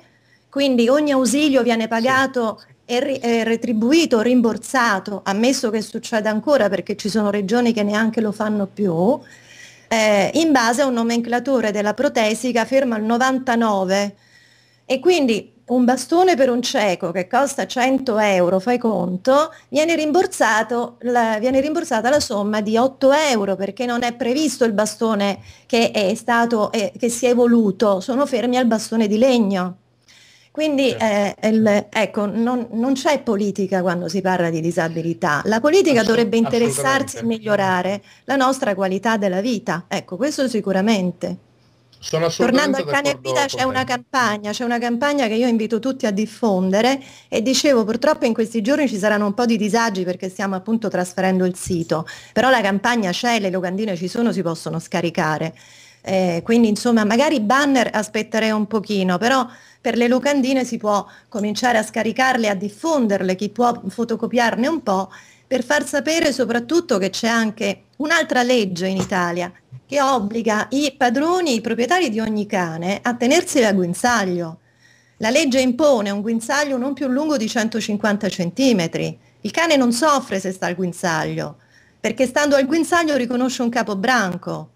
quindi ogni ausilio viene pagato e, e retribuito, rimborsato, ammesso che succeda ancora perché ci sono regioni che neanche lo fanno più, eh, in base a un nomenclatore della protesi che ferma il 99 e quindi un bastone per un cieco che costa 100 euro, fai conto, viene, rimborsato la, viene, rimborsata la somma di 8 euro perché non è previsto il bastone che, è stato, eh, che si è evoluto, sono fermi al bastone di legno. Quindi certo. eh, il, ecco, non, non, c'è politica quando si parla di disabilità. La politica dovrebbe interessarsi a migliorare la nostra qualità della vita. Ecco, questo sicuramente. Tornando al cane guida c'è una campagna, c'è una campagna che io invito tutti a diffondere e dicevo purtroppo in questi giorni ci saranno un po' di disagi perché stiamo appunto trasferendo il sito, però la campagna c'è, le locandine ci sono, si possono scaricare. Eh, quindi insomma magari banner aspetterei un pochino, però per le locandine si può cominciare a scaricarle, a diffonderle, chi può fotocopiarne un po', per far sapere soprattutto che c'è anche un'altra legge in Italia che obbliga i padroni, i proprietari di ogni cane a tenersi a guinzaglio. La legge impone un guinzaglio non più lungo di 150 cm. Il cane non soffre se sta al guinzaglio, perché stando al guinzaglio riconosce un capo branco.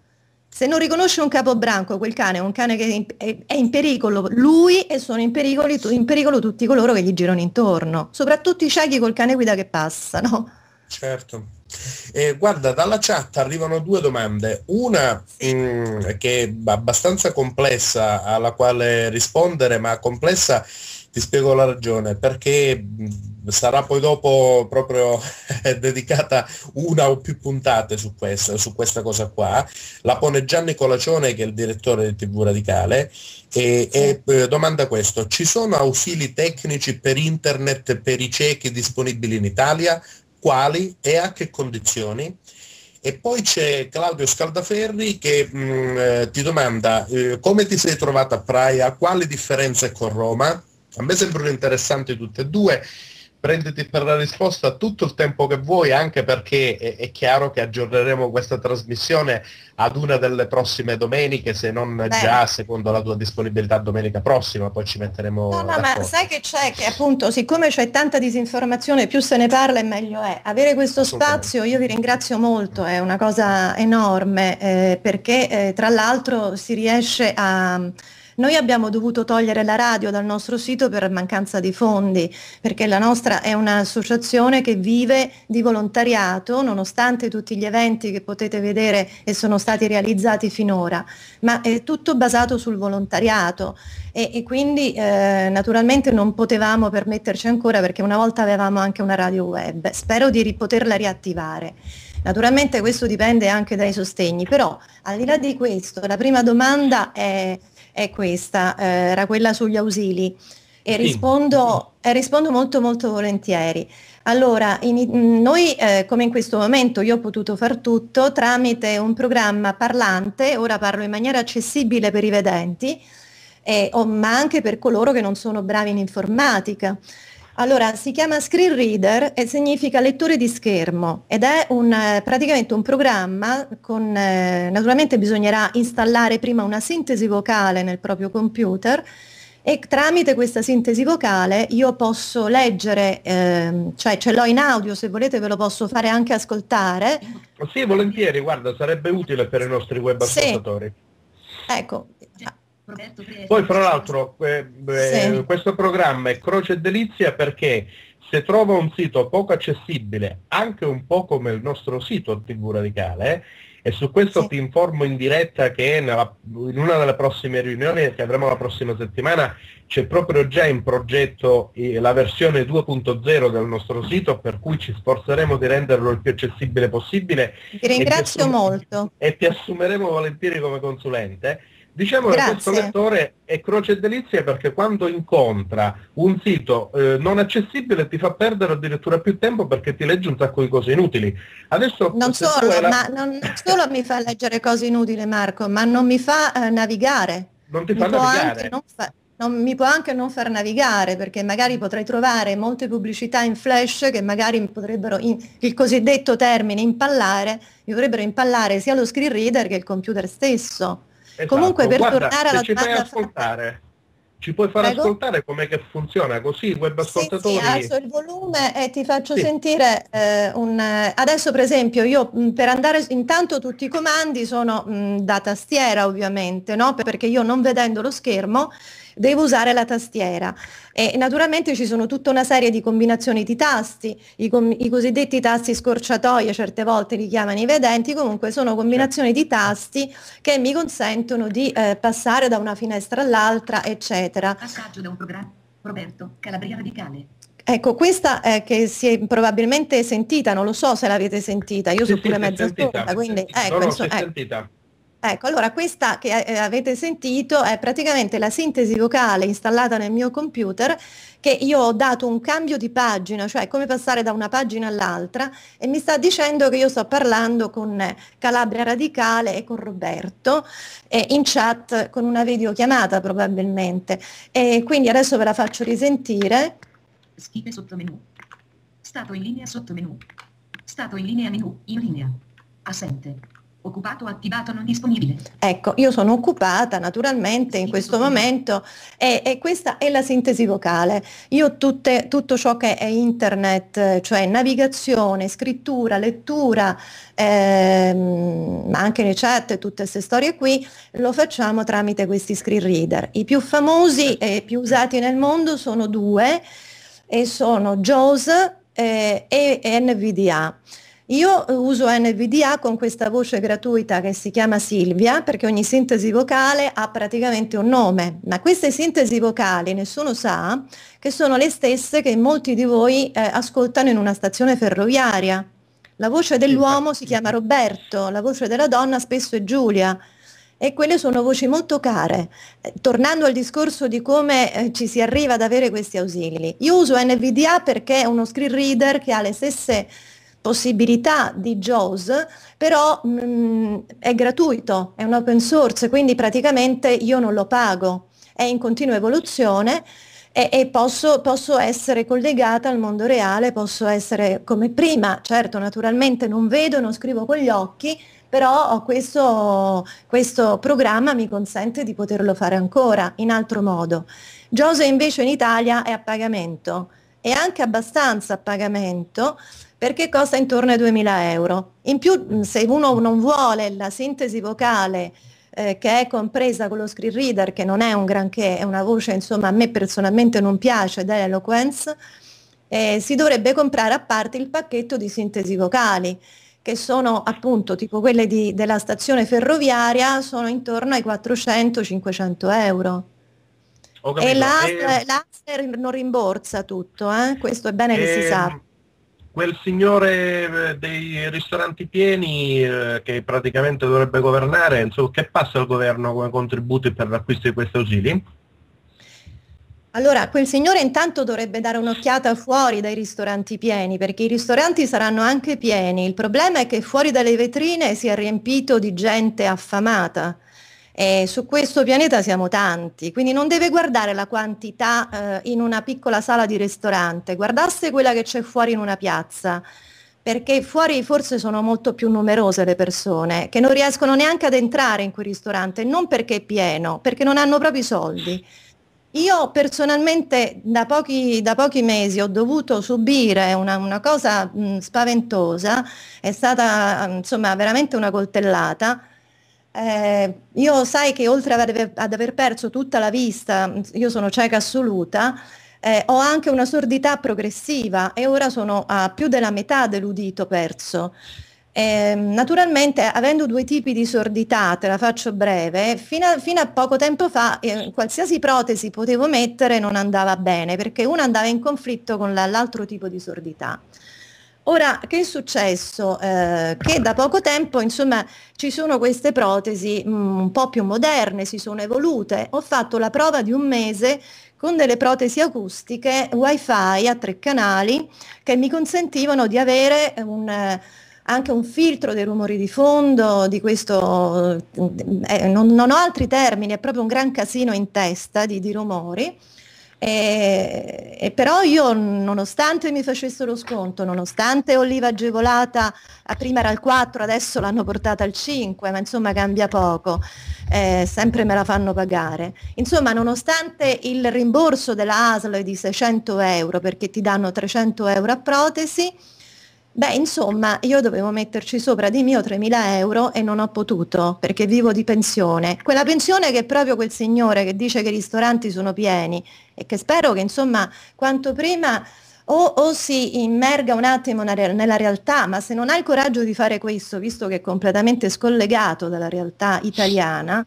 Se non riconosce un capo branco, quel cane è un cane che è in pericolo, lui e sono in pericolo, in pericolo tutti coloro che gli girano intorno, soprattutto i ciechi col cane guida che passano. Certo. Eh, guarda, dalla chat arrivano due domande, una mh, mm, che è abbastanza complessa alla quale rispondere, ma complessa ti spiego la ragione, perché mh, mm, sarà poi dopo proprio dedicata una o più puntate su questa, su questa cosa qua. La pone Gianni Colacione che è il direttore di TV Radicale e, e eh, domanda questo, ci sono ausili tecnici per internet per i ciechi disponibili in Italia? Quali e a che condizioni? E poi c'è Claudio Scaldaferri che mh, mm, eh, ti domanda eh, come ti sei trovata a Praia, quali differenze con Roma? A me sembrano interessanti tutte e due prenditi per la risposta tutto il tempo che vuoi, anche perché è, è, chiaro che aggiorneremo questa trasmissione ad una delle prossime domeniche, se non Beh. già secondo la tua disponibilità domenica prossima, poi ci metteremo... No, no, ma sai che c'è, che appunto siccome c'è tanta disinformazione, più se ne parla e meglio è. Avere questo spazio, io vi ringrazio molto, è una cosa enorme, eh, perché eh, tra l'altro si riesce a noi abbiamo dovuto togliere la radio dal nostro sito per mancanza di fondi, perché la nostra è un'associazione che vive di volontariato, nonostante tutti gli eventi che potete vedere e sono stati realizzati finora, ma è tutto basato sul volontariato e, e quindi eh, naturalmente non potevamo permetterci ancora perché una volta avevamo anche una radio web. Spero di poterla riattivare. Naturalmente questo dipende anche dai sostegni, però al di là di questo la prima domanda è è questa, eh, era quella sugli ausili e sì. rispondo, eh, rispondo molto molto volentieri. Allora, in, noi eh, come in questo momento io ho potuto far tutto tramite un programma parlante, ora parlo in maniera accessibile per i vedenti, eh, oh, o, ma anche per coloro che non sono bravi in informatica. Allora, si chiama Screen Reader e significa lettore di schermo ed è un, eh, praticamente un programma con, eh, naturalmente bisognerà installare prima una sintesi vocale nel proprio computer e tramite questa sintesi vocale io posso leggere, eh, cioè ce l'ho in audio, se volete ve lo posso fare anche ascoltare. Sì, volentieri, guarda, sarebbe utile per i nostri web ascoltatori. Sì. Ecco, poi tra l'altro eh, sì. questo programma è Croce e Delizia perché se trova un sito poco accessibile, anche un po' come il nostro sito TV Radicale, eh, e su questo sì. ti informo in diretta che nella, in una delle prossime riunioni che avremo la prossima settimana c'è proprio già in progetto eh, la versione 2.0 del nostro sito, per cui ci sforzeremo di renderlo il più accessibile possibile. Ti ringrazio e ti molto. E ti assumeremo volentieri come consulente Diciamo Grazie. che questo lettore è croce e delizia perché quando incontra un sito eh, non accessibile ti fa perdere addirittura più tempo perché ti legge un sacco di cose inutili. Adesso, non, solo, era... ma non solo mi fa leggere cose inutili Marco, ma non mi fa eh, navigare. Non ti fa mi navigare. non fa... Non, mi può anche non far navigare perché magari potrei trovare molte pubblicità in flash che magari potrebbero, in, il cosiddetto termine impallare, mi potrebbero impallare sia lo screen reader che il computer stesso. Esatto. Comunque per Guarda, tornare alla ci puoi ascoltare. Ci puoi far Prego? ascoltare com'è che funziona così i web ascoltatori? Sì, sì, alzo il volume e ti faccio sì. sentire eh, un... Eh, adesso per esempio io mm, per andare... Intanto tutti i comandi sono mh, mm, da tastiera ovviamente, no? perché io non vedendo lo schermo devo usare la tastiera. E naturalmente ci sono tutta una serie di combinazioni di tasti, i, com- i cosiddetti tasti scorciatoie, certe volte li chiamano i vedenti, comunque sono combinazioni di tasti che mi consentono di eh, passare da una finestra all'altra, eccetera. Passaggio da un programma. Roberto, Calabria Radicale. Ecco, questa è eh, che si è probabilmente sentita, non lo so se l'avete sentita, io sì, sono pure sì, mezza sentita, ascolta, quindi sentita. ecco, no, insomma, ecco. Eh. sentita. Ecco, allora questa che eh, eh, avete sentito è praticamente la sintesi vocale installata nel mio computer che io ho dato un cambio di pagina, cioè come passare da una pagina all'altra e mi sta dicendo che io sto parlando con eh, Calabria Radicale e con Roberto eh, in chat con una videochiamata probabilmente. E quindi adesso ve la faccio risentire. sotto menu. Stato in linea sotto menu. Stato in linea menu. In linea. Assente. Occupato, attivato, non disponibile. Ecco, io sono occupata naturalmente sì, in questo momento e, e, questa è la sintesi vocale. Io tutte, tutto ciò che è internet, cioè navigazione, scrittura, lettura, ehm, anche le chat, e tutte queste storie qui, lo facciamo tramite questi screen reader. I più famosi e più usati nel mondo sono due e sono JAWS eh, e, e NVDA. Io eh, uso NVDA con questa voce gratuita che si chiama Silvia perché ogni sintesi vocale ha praticamente un nome, ma queste sintesi vocali nessuno sa che sono le stesse che molti di voi eh, ascoltano in una stazione ferroviaria. La voce dell'uomo si chiama Roberto, la voce della donna spesso è Giulia e quelle sono voci molto care. Eh, tornando al discorso di come eh, ci si arriva ad avere questi ausili, io uso NVDA perché è uno screen reader che ha le stesse possibilità di JAWS, però mh, mm, è gratuito, è un open source, quindi praticamente io non lo pago, è in continua evoluzione e, e posso, posso, essere collegata al mondo reale, posso essere come prima, certo naturalmente non vedo, non scrivo con gli occhi, però questo, questo programma mi consente di poterlo fare ancora in altro modo. JAWS invece in Italia è a pagamento e anche abbastanza a pagamento perché costa intorno ai 2000 euro. In più se uno non vuole la sintesi vocale eh, che è compresa con lo screen reader, che non è un granché, è una voce insomma a me personalmente non piace dell'eloquence, eh, si dovrebbe comprare a parte il pacchetto di sintesi vocali che sono appunto tipo quelle di, della stazione ferroviaria, sono intorno ai 400-500 euro. E l'Aster e... non rimborsa tutto, eh? questo è bene e... che si ehm, sappia quel signore eh, dei ristoranti pieni eh, che praticamente dovrebbe governare, insomma, che passa al governo come contributi per l'acquisto di questi ausili? Allora, quel signore intanto dovrebbe dare un'occhiata fuori dai ristoranti pieni, perché i ristoranti saranno anche pieni. Il problema è che fuori dalle vetrine si è riempito di gente affamata eh, su questo pianeta siamo tanti, quindi non deve guardare la quantità eh, in una piccola sala di ristorante, guardasse quella che c'è fuori in una piazza, perché fuori forse sono molto più numerose le persone che non riescono neanche ad entrare in quel ristorante, non perché è pieno, perché non hanno proprio i soldi. Io personalmente da pochi, da pochi, mesi ho dovuto subire una, una cosa mh, spaventosa, è stata mh, insomma veramente una coltellata eh, io sai che oltre ad aver, ad aver, perso tutta la vista, io sono cieca assoluta, eh, ho anche una sordità progressiva e ora sono a più della metà dell'udito perso. Eh, naturalmente, avendo due tipi di sordità, te la faccio breve, fino a, fino a poco tempo fa eh, qualsiasi protesi potevo mettere non andava bene perché una andava in conflitto con la, l'altro tipo di sordità. Ora, che è successo? Eh, che da poco tempo, insomma, ci sono queste protesi mh, mm, un po' più moderne, si sono evolute. Ho fatto la prova di un mese con delle protesi acustiche wifi a tre canali che mi consentivano di avere un eh, anche un filtro dei rumori di fondo, di questo, eh, non, non, ho altri termini, è proprio un gran casino in testa di, di rumori. E, e, però io nonostante mi facessero sconto, nonostante Oliva agevolata a prima era al 4, adesso l'hanno portata al 5, ma insomma cambia poco, eh, sempre me la fanno pagare. Insomma nonostante il rimborso della ASL di 600 euro perché ti danno 300 euro a protesi, Beh, insomma, io dovevo metterci sopra di mio 3.000 euro e non ho potuto perché vivo di pensione. Quella pensione che è proprio quel signore che dice che i ristoranti sono pieni e che spero che, insomma, quanto prima o, o si immerga un attimo nella realtà, ma se non ha il coraggio di fare questo, visto che è completamente scollegato dalla realtà italiana,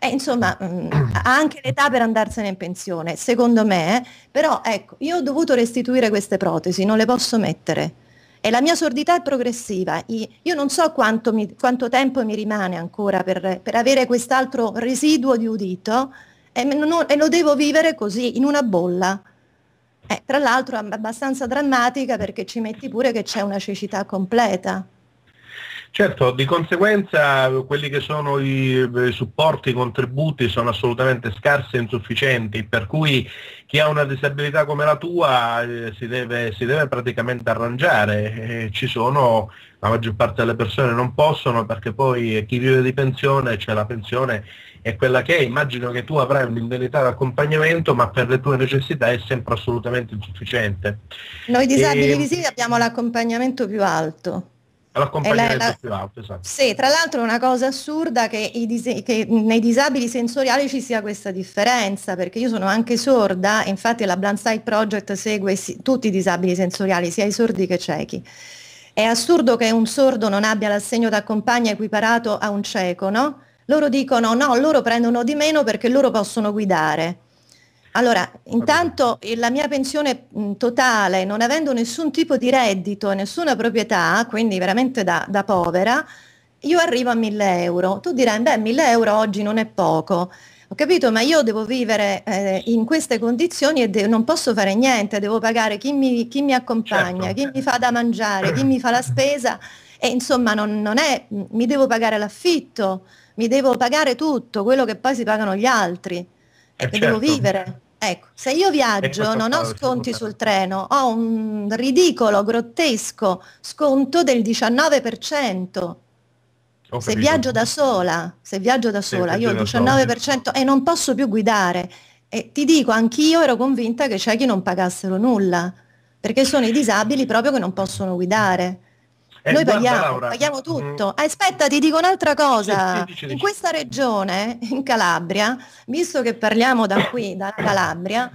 eh, insomma, mh, mm, ha anche l'età per andarsene in pensione, secondo me. Eh. Però, ecco, io ho dovuto restituire queste protesi, non le posso mettere e la mia sordità è progressiva. Io non so quanto, mi, quanto tempo mi rimane ancora per, per avere quest'altro residuo di udito e, non, e, lo devo vivere così, in una bolla. Eh, tra l'altro è abbastanza drammatica perché ci metti pure che c'è una cecità completa. Certo, di conseguenza quelli che sono i supporti, i contributi sono assolutamente scarsi e insufficienti, per cui chi ha una disabilità come la tua eh, si, deve, si, deve, praticamente arrangiare, eh, ci sono, la maggior parte delle persone non possono perché poi chi vive di pensione, cioè la pensione è quella che è, immagino che tu avrai un'indennità di accompagnamento ma per le tue necessità è sempre assolutamente insufficiente. Noi disabili e... Ehm, visivi abbiamo l'accompagnamento più alto. L'accompagnare la, la, più alto, esatto. Sì, tra l'altro è una cosa assurda che, dis- che, nei disabili sensoriali ci sia questa differenza, perché io sono anche sorda, infatti la Blind Sight Project segue si- tutti i disabili sensoriali, sia i sordi che i ciechi. È assurdo che un sordo non abbia l'assegno d'accompagna equiparato a un cieco, no? Loro dicono no, loro prendono di meno perché loro possono guidare. Allora, intanto la mia pensione totale, non avendo nessun tipo di reddito nessuna proprietà, quindi veramente da, da povera, io arrivo a 1000 euro. Tu dirai, beh, 1000 euro oggi non è poco. Ho capito, ma io devo vivere eh, in queste condizioni e de- non posso fare niente, devo pagare chi mi, chi mi accompagna, certo. chi mi fa da mangiare, chi mi fa la spesa e insomma non, non è, mi devo pagare l'affitto, mi devo pagare tutto, quello che poi si pagano gli altri. Eh, e certo. devo vivere. Ecco, se io viaggio non ho sconti sul treno, ho un ridicolo, grottesco sconto del 19%. Ho se viaggio da sola, se viaggio da sola, io ho il 19% certo. e non posso più guidare. E ti dico, anch'io ero convinta che c'è chi non pagassero nulla, perché sono i disabili proprio che non possono guidare. Eh, Noi paghiamo, paghiamo mm-hmm. tutto. Mm. Aspetta, ti dico un'altra cosa. Sì, sì, dici, In questa regione, in Calabria, visto che parliamo da qui, da Calabria,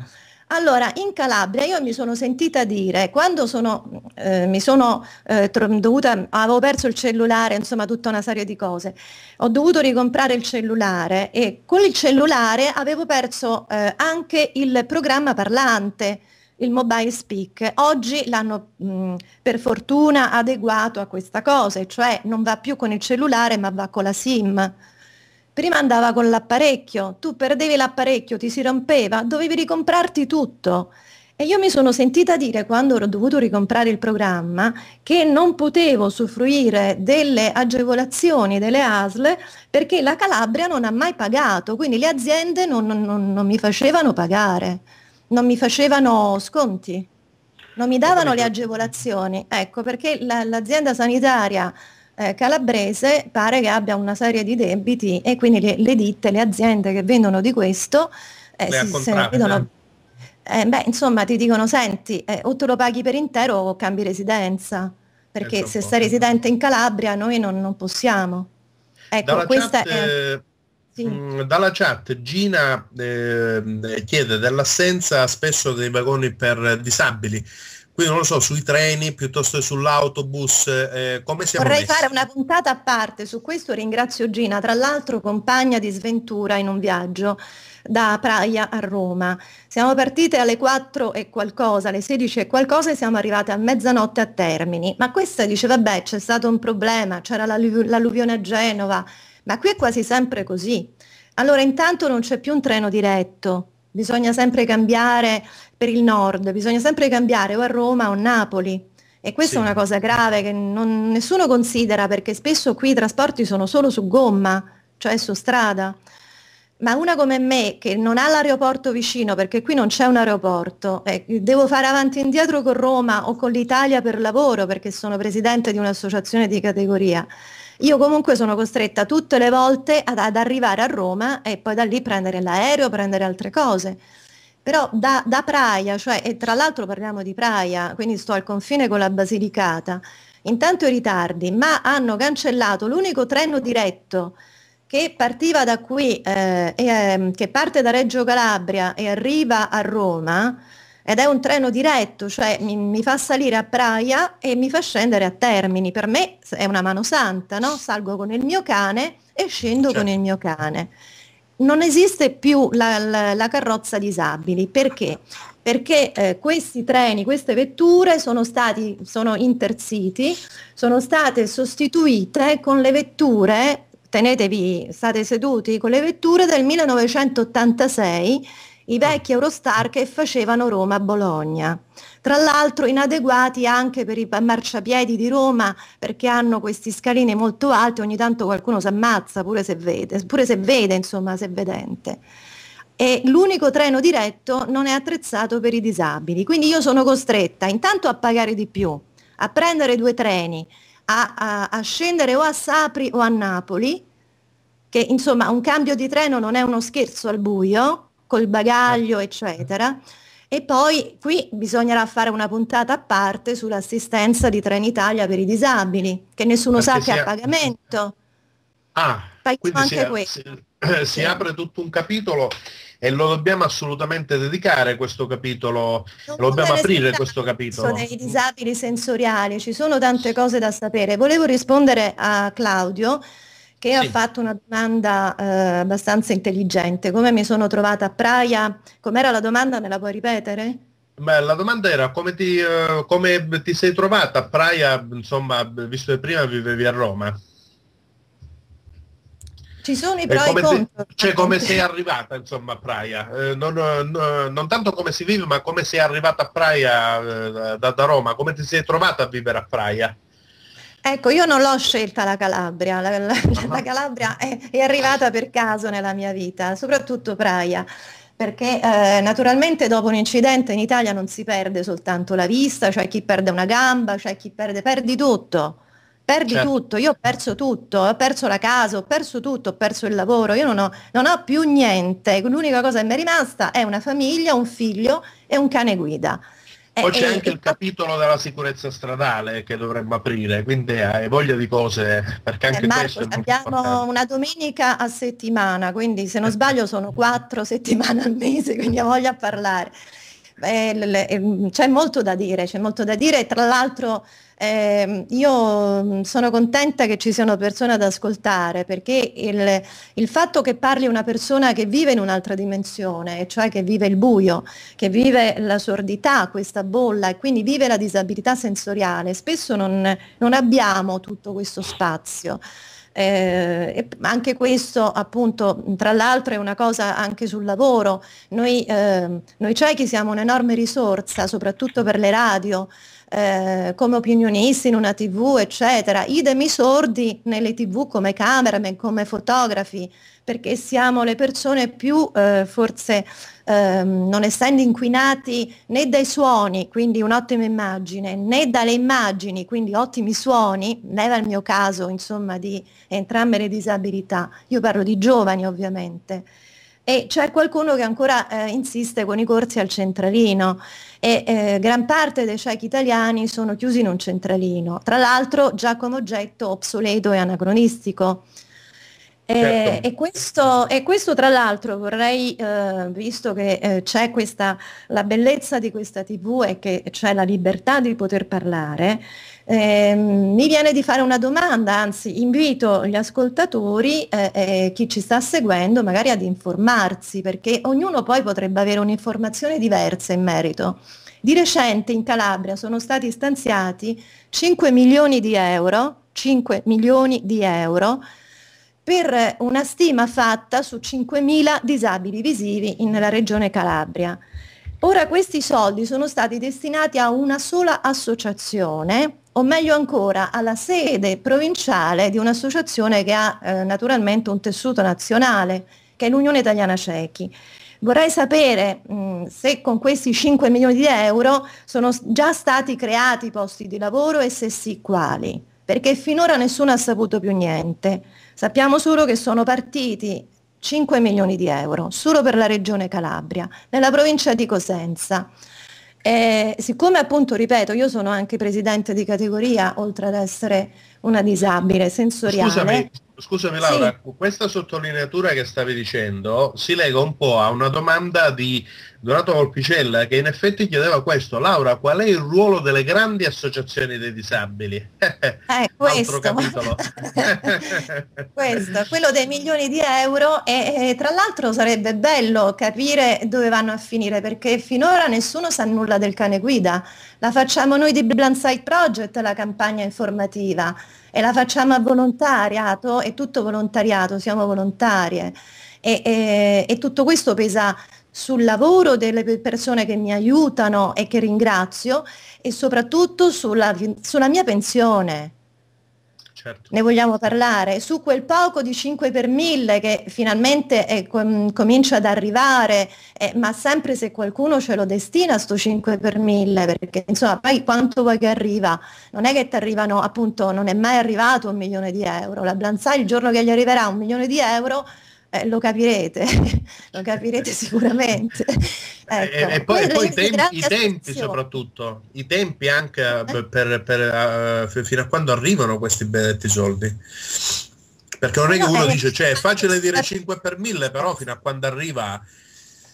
allora, in Calabria io mi sono sentita dire, quando sono, eh, mi sono eh, tro- dovuta, avevo perso il cellulare, insomma tutta una serie di cose, ho dovuto ricomprare il cellulare e con il cellulare avevo perso eh, anche il programma parlante il mobile speak. Oggi l'hanno mh, mm, per fortuna adeguato a questa cosa, cioè non va più con il cellulare ma va con la SIM. Prima andava con l'apparecchio, tu perdevi l'apparecchio, ti si rompeva, dovevi ricomprarti tutto. E io mi sono sentita dire quando ho dovuto ricomprare il programma che non potevo usufruire delle agevolazioni delle ASL perché la Calabria non ha mai pagato, quindi le aziende non, non, non mi facevano pagare non mi facevano sconti, non mi davano le agevolazioni. Ecco, perché la, l'azienda sanitaria eh, calabrese pare che abbia una serie di debiti e quindi le, le ditte, le aziende che vendono di questo eh, si, se ne vedono... Eh, beh, insomma, ti dicono, senti, eh, o te lo paghi per intero o cambi residenza, perché se sei residente in Calabria noi non, non possiamo. Ecco, Dalla questa chat, è eh, Mm, dalla chat Gina eh, eh, chiede dell'assenza spesso dei vagoni per disabili, quindi non lo so, sui treni piuttosto che sull'autobus, eh, eh, come siamo Vorrei messi? fare una puntata a parte, su questo ringrazio Gina, tra l'altro compagna di sventura in un viaggio da Praia a Roma. Siamo partite alle 4 e qualcosa, alle 16 e qualcosa e siamo arrivate a mezzanotte a Termini, ma questa dice vabbè c'è stato un problema, c'era l'alluvione a Genova, ma qui è quasi sempre così. Allora intanto non c'è più un treno diretto, bisogna sempre cambiare per il nord, bisogna sempre cambiare o a Roma o a Napoli. E questa sì. è una cosa grave che non, nessuno considera perché spesso qui i trasporti sono solo su gomma, cioè su strada. Ma una come me che non ha l'aeroporto vicino perché qui non c'è un aeroporto, eh, devo fare avanti e indietro con Roma o con l'Italia per lavoro perché sono presidente di un'associazione di categoria. Io comunque sono costretta tutte le volte ad, ad arrivare a Roma e poi da lì prendere l'aereo, prendere altre cose. Però da, da Praia, cioè, e tra l'altro parliamo di Praia, quindi sto al confine con la Basilicata, intanto i ritardi, ma hanno cancellato l'unico treno diretto che partiva da qui, eh, e, ehm, che parte da Reggio Calabria e arriva a Roma, ed è un treno diretto, cioè mi, mi, fa salire a Praia e mi fa scendere a Termini. Per me è una mano santa, no? Salgo con il mio cane e scendo certo. con il certo. mio cane. Non esiste più la, la, la carrozza disabili, perché? Perché eh, questi treni, queste vetture sono stati, sono intersiti, sono state sostituite con le vetture, tenetevi, state seduti, con le vetture del 1986 i vecchi Eurostar che facevano Roma-Bologna. Tra l'altro inadeguati anche per i marciapiedi di Roma perché hanno questi scalini molto alti, ogni tanto qualcuno si ammazza pure se vede, pure se vede insomma, se vedente e l'unico treno diretto non è attrezzato per i disabili. Quindi io sono costretta intanto a pagare di più, a prendere due treni, a, a, a, scendere o a Sapri o a Napoli, che insomma un cambio di treno non è uno scherzo al buio, col bagaglio, certo. eccetera. E poi qui bisognerà fare una puntata a parte sull'assistenza di Trenitalia per i disabili, che nessuno Perché sa che è a pagamento. Ah, Paghiamo anche si, questo. Si, si apre tutto un capitolo e lo dobbiamo assolutamente dedicare questo capitolo, non lo dobbiamo aprire questo capitolo. Sono i disabili sensoriali, ci sono tante cose da sapere. Volevo rispondere a Claudio che sì. ha fatto una domanda eh, abbastanza intelligente. Come mi sono trovata a Praia? Com'era la domanda? Me la puoi ripetere? Beh, la domanda era come ti, uh, come ti sei trovata a Praia, insomma, visto che prima vivevi a Roma? Ci sono i pro e, e contro. Se, cioè come sei arrivata insomma a Praia, eh, non, non, non, tanto come si vive ma come sei arrivata a Praia eh, da, da Roma, come ti sei trovata a vivere a Praia? Ecco, io non l'ho scelta la Calabria, la, la, ah. la Calabria è, è, arrivata per caso nella mia vita, soprattutto Praia, perché eh, naturalmente dopo un incidente in Italia non si perde soltanto la vista, cioè chi perde una gamba, c'è cioè chi perde, perdi tutto, perdi certo. tutto, io ho perso tutto, ho perso la casa, ho perso tutto, ho perso il lavoro, io non ho, non ho più niente, l'unica cosa che mi è rimasta è una famiglia, un figlio e un cane guida. Eh, poi c'è anche il capitolo della sicurezza stradale che dovremmo aprire, quindi hai voglia di cose, perché eh, anche eh Marco, abbiamo una domenica a settimana, quindi se non sbaglio sono quattro settimane al mese, quindi ha voglia di parlare. Eh, ehm, c'è molto da dire, c'è molto da dire. Tra l'altro eh, io mm, sono contenta che ci siano persone ad ascoltare perché il, il, fatto che parli una persona che vive in un'altra dimensione, cioè che vive il buio, che vive la sordità, questa bolla e quindi vive la disabilità sensoriale, spesso non, non abbiamo tutto questo spazio. Eh, anche questo appunto tra l'altro è una cosa anche sul lavoro. Noi, eh, noi ciechi siamo un'enorme risorsa soprattutto per le radio. Eh, come opinionisti in una tv eccetera, idem i sordi nelle tv come cameraman, come fotografi, perché siamo le persone più eh, forse ehm, non essendo inquinati né dai suoni, quindi un'ottima immagine, né dalle immagini, quindi ottimi suoni, leva il mio caso insomma di entrambe le disabilità, io parlo di giovani ovviamente, e c'è qualcuno che ancora eh, insiste con i corsi al centralino e eh, gran parte dei ciechi italiani sono chiusi in un centralino, tra l'altro già come oggetto obsoleto e anacronistico. Eh, certo. E, questo, e, questo, tra l'altro vorrei, eh, visto che eh, c'è questa, la bellezza di questa tv e che c'è la libertà di poter parlare, eh, mi viene di fare una domanda, anzi invito gli ascoltatori eh, e chi ci sta seguendo magari ad informarsi, perché ognuno poi potrebbe avere un'informazione diversa in merito. Di recente in Calabria sono stati stanziati 5 milioni di euro, 5 milioni di euro per una stima fatta su 5.000 disabili visivi nella regione Calabria. Ora questi soldi sono stati destinati a una sola associazione, o meglio ancora alla sede provinciale di un'associazione che ha eh, naturalmente un tessuto nazionale, che è l'Unione Italiana Ciechi. Vorrei sapere mh, se con questi 5 milioni di euro sono già stati creati posti di lavoro e se sì quali, perché finora nessuno ha saputo più niente. Sappiamo solo che sono partiti 5 milioni di euro solo per la regione Calabria, nella provincia di Cosenza. E siccome appunto, ripeto, io sono anche presidente di categoria, oltre ad essere una disabile sensoriale. Scusami, scusami Laura, sì. questa sottolineatura che stavi dicendo si lega un po' a una domanda di Donato Volpicella, che in effetti chiedeva questo, Laura, qual è il ruolo delle grandi associazioni dei disabili? Eh, questo. capitolo. questo, quello dei milioni di euro e, e tra l'altro sarebbe bello capire dove vanno a finire perché finora nessuno sa nulla del cane guida. La facciamo noi di Blindside Project la campagna informativa e la facciamo a volontariato, è tutto volontariato, siamo volontarie e, e, e tutto questo pesa sul lavoro delle persone che mi aiutano e che ringrazio e soprattutto sulla, sulla mia pensione. Certo. Ne vogliamo parlare? Su quel poco di 5 per 1000 che finalmente eh, com- comincia ad arrivare, eh, ma sempre se qualcuno ce lo destina sto 5 per 1000, perché insomma poi quanto vuoi che arriva? Non è che ti arrivano, appunto, non è mai arrivato un milione di euro. La Blanzai il giorno che gli arriverà un milione di euro eh, lo capirete, lo capirete sicuramente. ecco. E, poi, e poi tempi, i tempi soprattutto, i tempi anche eh? eh per, per uh, fino a quando arrivano questi benedetti soldi. Perché non è che uno eh, dice, cioè è facile dire 5 per 1000, però fino a quando arriva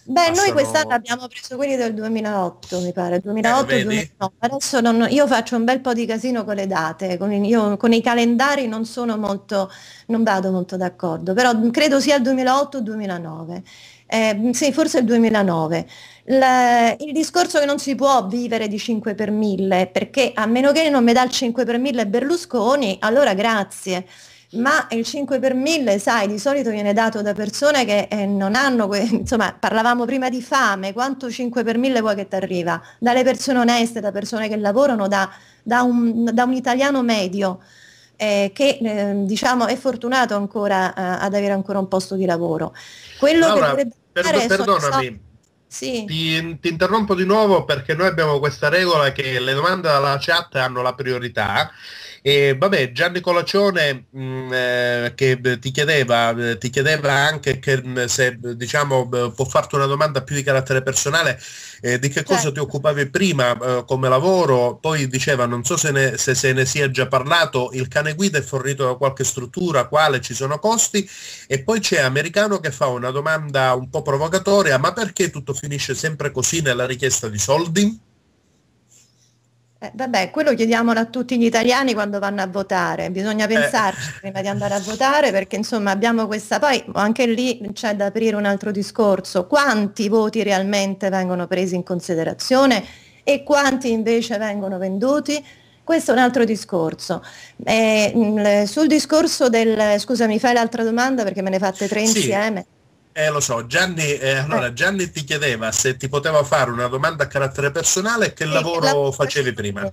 Beh, noi quest'anno abbiamo preso quelli del 2008, mi pare, 2008-2009. Eh, Adesso non, io faccio un bel po' di casino con le date, con, io, con i calendari non sono molto, non vado molto d'accordo, però credo sia il 2008-2009. Eh, sì, forse il 2009. La, il discorso che non si può vivere di 5 per 1000, perché a meno che non mi dà il 5 per 1000 Berlusconi, allora grazie ma il 5 per 1000, sai, di solito viene dato da persone che eh, non hanno, que- insomma, parlavamo prima di fame, quanto 5 per 1000 vuoi che ti arriva? Dalle persone oneste, da persone che lavorano, da, da, un, da un, italiano medio eh, che eh, diciamo è fortunato ancora eh, ad avere ancora un posto di lavoro. Quello Laura, che dovrebbe per, fare perdonami. Sì. Ti, ti, interrompo di nuovo perché noi abbiamo questa regola che le domande dalla chat hanno la priorità. E vabbè, Gianni Colacione mm, eh, che ti chiedeva, eh, ti chiedeva anche che, mm, se diciamo, può farti una domanda più di carattere personale eh, di che cosa certo. ti occupavi prima eh, come lavoro, poi diceva non so se, ne, se, se ne sia già parlato, il cane guida è fornito da qualche struttura, quale, ci sono costi e poi c'è Americano che fa una domanda un po' provocatoria, ma perché tutto finisce sempre così nella richiesta di soldi? Eh, vabbè, quello chiediamolo a tutti gli italiani quando vanno a votare, bisogna eh. pensarci eh. prima di andare a votare perché insomma abbiamo questa, poi anche lì c'è da aprire un altro discorso, quanti voti realmente vengono presi in considerazione e quanti invece vengono venduti? Questo è un altro discorso. Eh, sul discorso del, scusa mi fai l'altra domanda perché me ne fate tre sì. insieme. Eh, lo so, Gianni, eh, allora, eh. Gianni ti chiedeva se ti poteva fare una domanda a carattere personale che sì, lavoro la... facevi prima.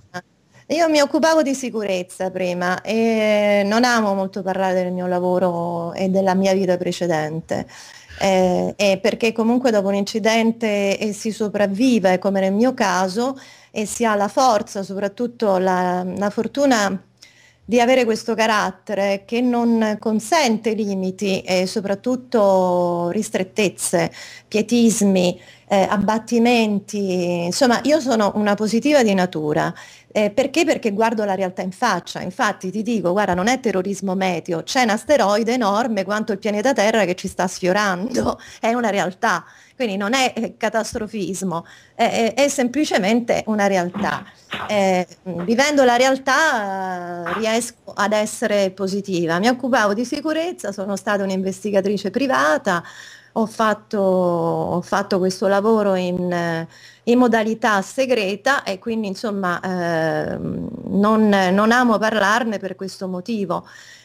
Io mi occupavo di sicurezza prima e non amo molto parlare del mio lavoro e della mia vita precedente. Eh, eh, perché comunque dopo un incidente eh, si sopravvive, come nel mio caso, e si ha la forza, soprattutto la, la fortuna di avere questo carattere che non consente limiti e soprattutto ristrettezze, pietismi, eh, abbattimenti, insomma io sono una positiva di natura. Eh, perché? Perché guardo la realtà in faccia, infatti ti dico, guarda, non è terrorismo meteo, c'è un asteroide enorme quanto il pianeta Terra che ci sta sfiorando, è una realtà, quindi non è eh, catastrofismo, è, è, è semplicemente una realtà. Eh, vivendo la realtà eh, riesco ad essere positiva. Mi occupavo di sicurezza, sono stata un'investigatrice privata, ho fatto, ho fatto questo lavoro in, in, modalità segreta e quindi insomma eh, non, non amo parlarne per questo motivo.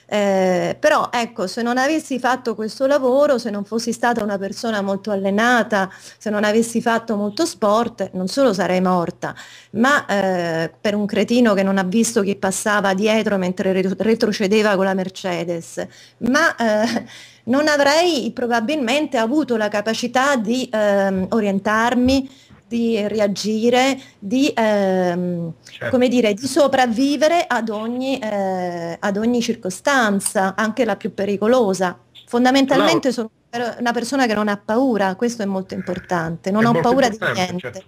Eh, però ecco, se non avessi fatto questo lavoro, se non fossi stata una persona molto allenata, se non avessi fatto molto sport, non solo sarei morta, ma eh, per un cretino che non ha visto chi passava dietro mentre retrocedeva con la Mercedes, ma eh, non avrei probabilmente avuto la capacità di ehm, orientarmi, di reagire, di, ehm, certo. come dire, di sopravvivere ad ogni, eh, ad ogni circostanza, anche la più pericolosa. Fondamentalmente sono una persona che non ha paura, questo è molto importante, non è ho paura di niente. Certo.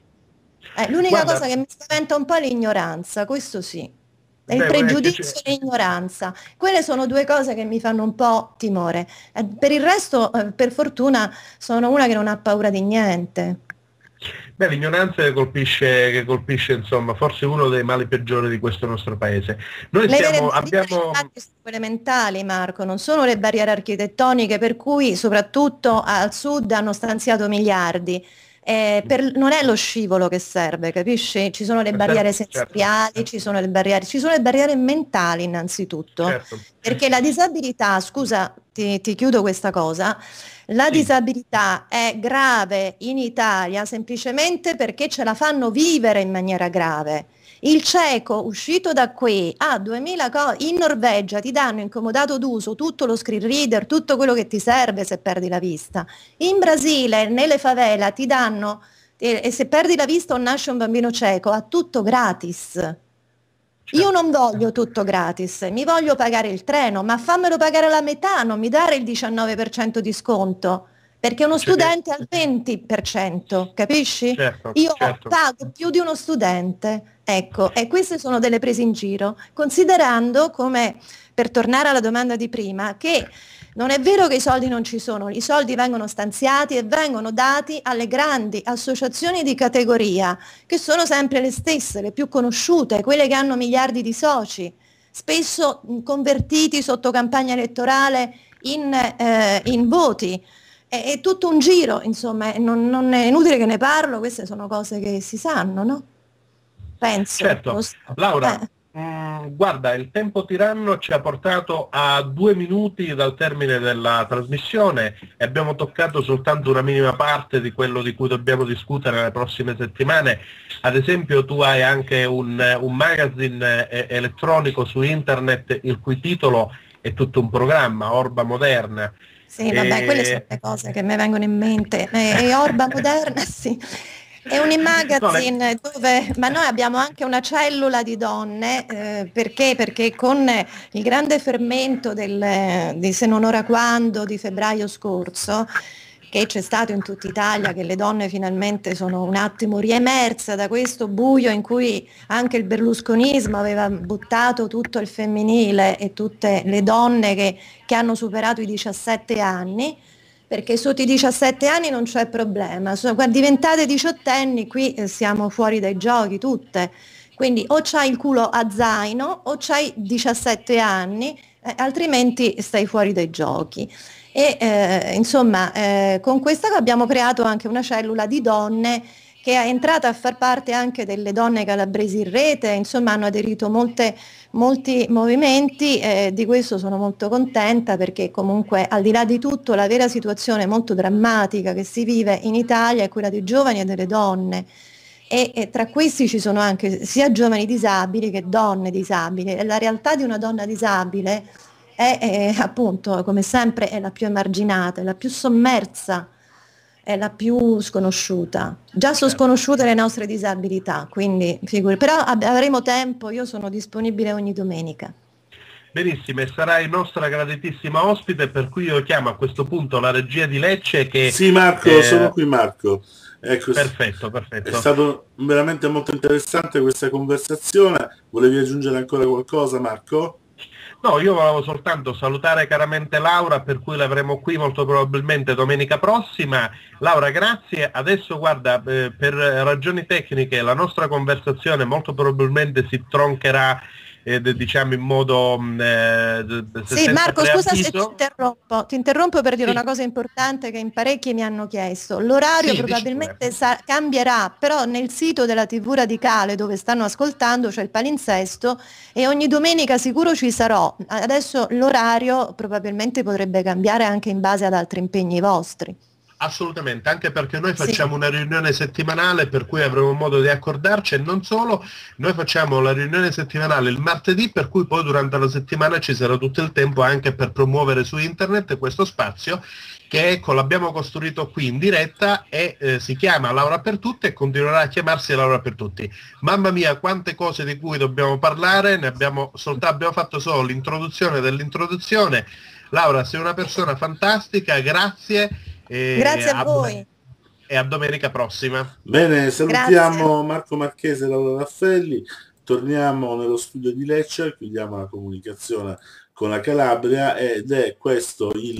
Eh, l'unica Guarda. cosa che mi spaventa un po' è l'ignoranza, questo sì. Beh, il pregiudizio e l'ignoranza. Quelle sono due cose che mi fanno un po' timore. Eh, per il resto, eh, per fortuna, sono una che non ha paura di niente. Beh, l'ignoranza che colpisce, che colpisce insomma, forse uno dei mali peggiori di questo nostro paese. Noi le siamo, abbiamo... elementali, Marco, non sono le barriere architettoniche per cui soprattutto al sud hanno stanziato miliardi eh, per, non è lo scivolo che serve, capisci? Ci sono le eh, barriere certo, sensoriali, certo. Ci, sono le barriere, ci sono le barriere mentali innanzitutto, certo. perché la disabilità, scusa, ti, ti chiudo questa cosa, la sì. disabilità è grave in Italia semplicemente perché ce la fanno vivere in maniera grave. Il cieco uscito da qui ha 2000 cose, in Norvegia ti danno incomodato d'uso tutto lo screen reader, tutto quello che ti serve se perdi la vista. In Brasile, nelle favela, ti danno, e, eh, e se perdi la vista o nasce un bambino cieco, ha tutto gratis. Io certo. non voglio tutto gratis, mi voglio pagare il treno, ma fammelo pagare la metà, non mi dare il 19% di sconto perché uno studente ha il 20%, capisci? Certo, Io certo. pago più di uno studente. Ecco, e queste sono delle prese in giro, considerando come, per tornare alla domanda di prima, che non è vero che i soldi non ci sono, i soldi vengono stanziati e vengono dati alle grandi associazioni di categoria, che sono sempre le stesse, le più conosciute, quelle che hanno miliardi di soci, spesso convertiti sotto campagna elettorale in, eh, in voti. È, è, tutto un giro, insomma, non, non è inutile che ne parlo, queste sono cose che si sanno, no? Penso. Certo. Laura, eh. mh, mm, guarda, il tempo tiranno ci ha portato a due minuti dal termine della trasmissione e abbiamo toccato soltanto una minima parte di quello di cui dobbiamo discutere nelle prossime settimane. Ad esempio tu hai anche un, un magazine eh, elettronico su internet il cui titolo è tutto un programma, Orba Moderna. Sì, vabbè, quelle sono le cose che mi vengono in mente. E, eh, e Orba Moderna, sì. È un e-magazine no, dove, ma noi abbiamo anche una cellula di donne, eh, perché? Perché con il grande fermento del, di Se non ora quando di febbraio scorso, che c'è stato in tutta Italia, che le donne finalmente sono un attimo riemersa da questo buio in cui anche il berlusconismo aveva buttato tutto il femminile e tutte le donne che, che hanno superato i 17 anni perché sotto i 17 anni non c'è problema. So, diventate diciottenni, qui eh, siamo fuori dai giochi tutte. Quindi o c'hai il culo a zaino o c'hai 17 anni, eh, altrimenti stai fuori dai giochi. E eh, insomma, eh, con questa abbiamo creato anche una cellula di donne che è entrata a far parte anche delle donne calabresi in rete, insomma hanno aderito molte, molti movimenti, eh, di questo sono molto contenta perché comunque al di là di tutto la vera situazione molto drammatica che si vive in Italia è quella dei giovani e delle donne. E, e, tra questi ci sono anche sia giovani disabili che donne disabili. E la realtà di una donna disabile è, è appunto, come sempre, è la più emarginata, è la più sommersa è la più sconosciuta. Già sono certo. sconosciute le nostre disabilità, quindi figure. Però avremo tempo, io sono disponibile ogni domenica. Benissimo, e sarai nostra graditissima ospite, per cui io chiamo a questo punto la regia di Lecce che... Sì Marco, eh... sono qui Marco. Ecco, perfetto, perfetto. È stato veramente molto interessante questa conversazione. Volevi aggiungere ancora qualcosa Marco? No, io volevo soltanto salutare caramente Laura, per cui l'avremo qui molto probabilmente domenica prossima. Laura, grazie. Adesso guarda, eh, per ragioni tecniche la nostra conversazione molto probabilmente si troncherà eh, diciamo in modo... Mm, eh, sì, Marco, scusa se ti interrompo, ti interrompo per dire sì. una cosa importante che in parecchi mi hanno chiesto. L'orario sì, probabilmente sa- cambierà, però nel sito della TV Radicale dove stanno ascoltando c'è il palinsesto e ogni domenica sicuro ci sarò. Adesso l'orario probabilmente potrebbe cambiare anche in base ad altri impegni vostri. Assolutamente, anche perché noi facciamo sì. una riunione settimanale per cui avremo modo di accordarci e non solo, noi facciamo la riunione settimanale il martedì per cui poi durante la settimana ci sarà tutto il tempo anche per promuovere su internet questo spazio che ecco, l'abbiamo costruito qui in diretta e eh, si chiama Laura per tutti e continuerà a chiamarsi Laura per tutti. Mamma mia, quante cose di cui dobbiamo parlare, ne abbiamo, soltanto, abbiamo fatto solo l'introduzione dell'introduzione. Laura, sei una persona fantastica, grazie e Grazie a, a voi. E a domenica prossima. Bene, salutiamo Grazie. Marco Marchese e Laura Raffelli. Torniamo nello studio di Lecce, chiudiamo la comunicazione con la Calabria ed è questo il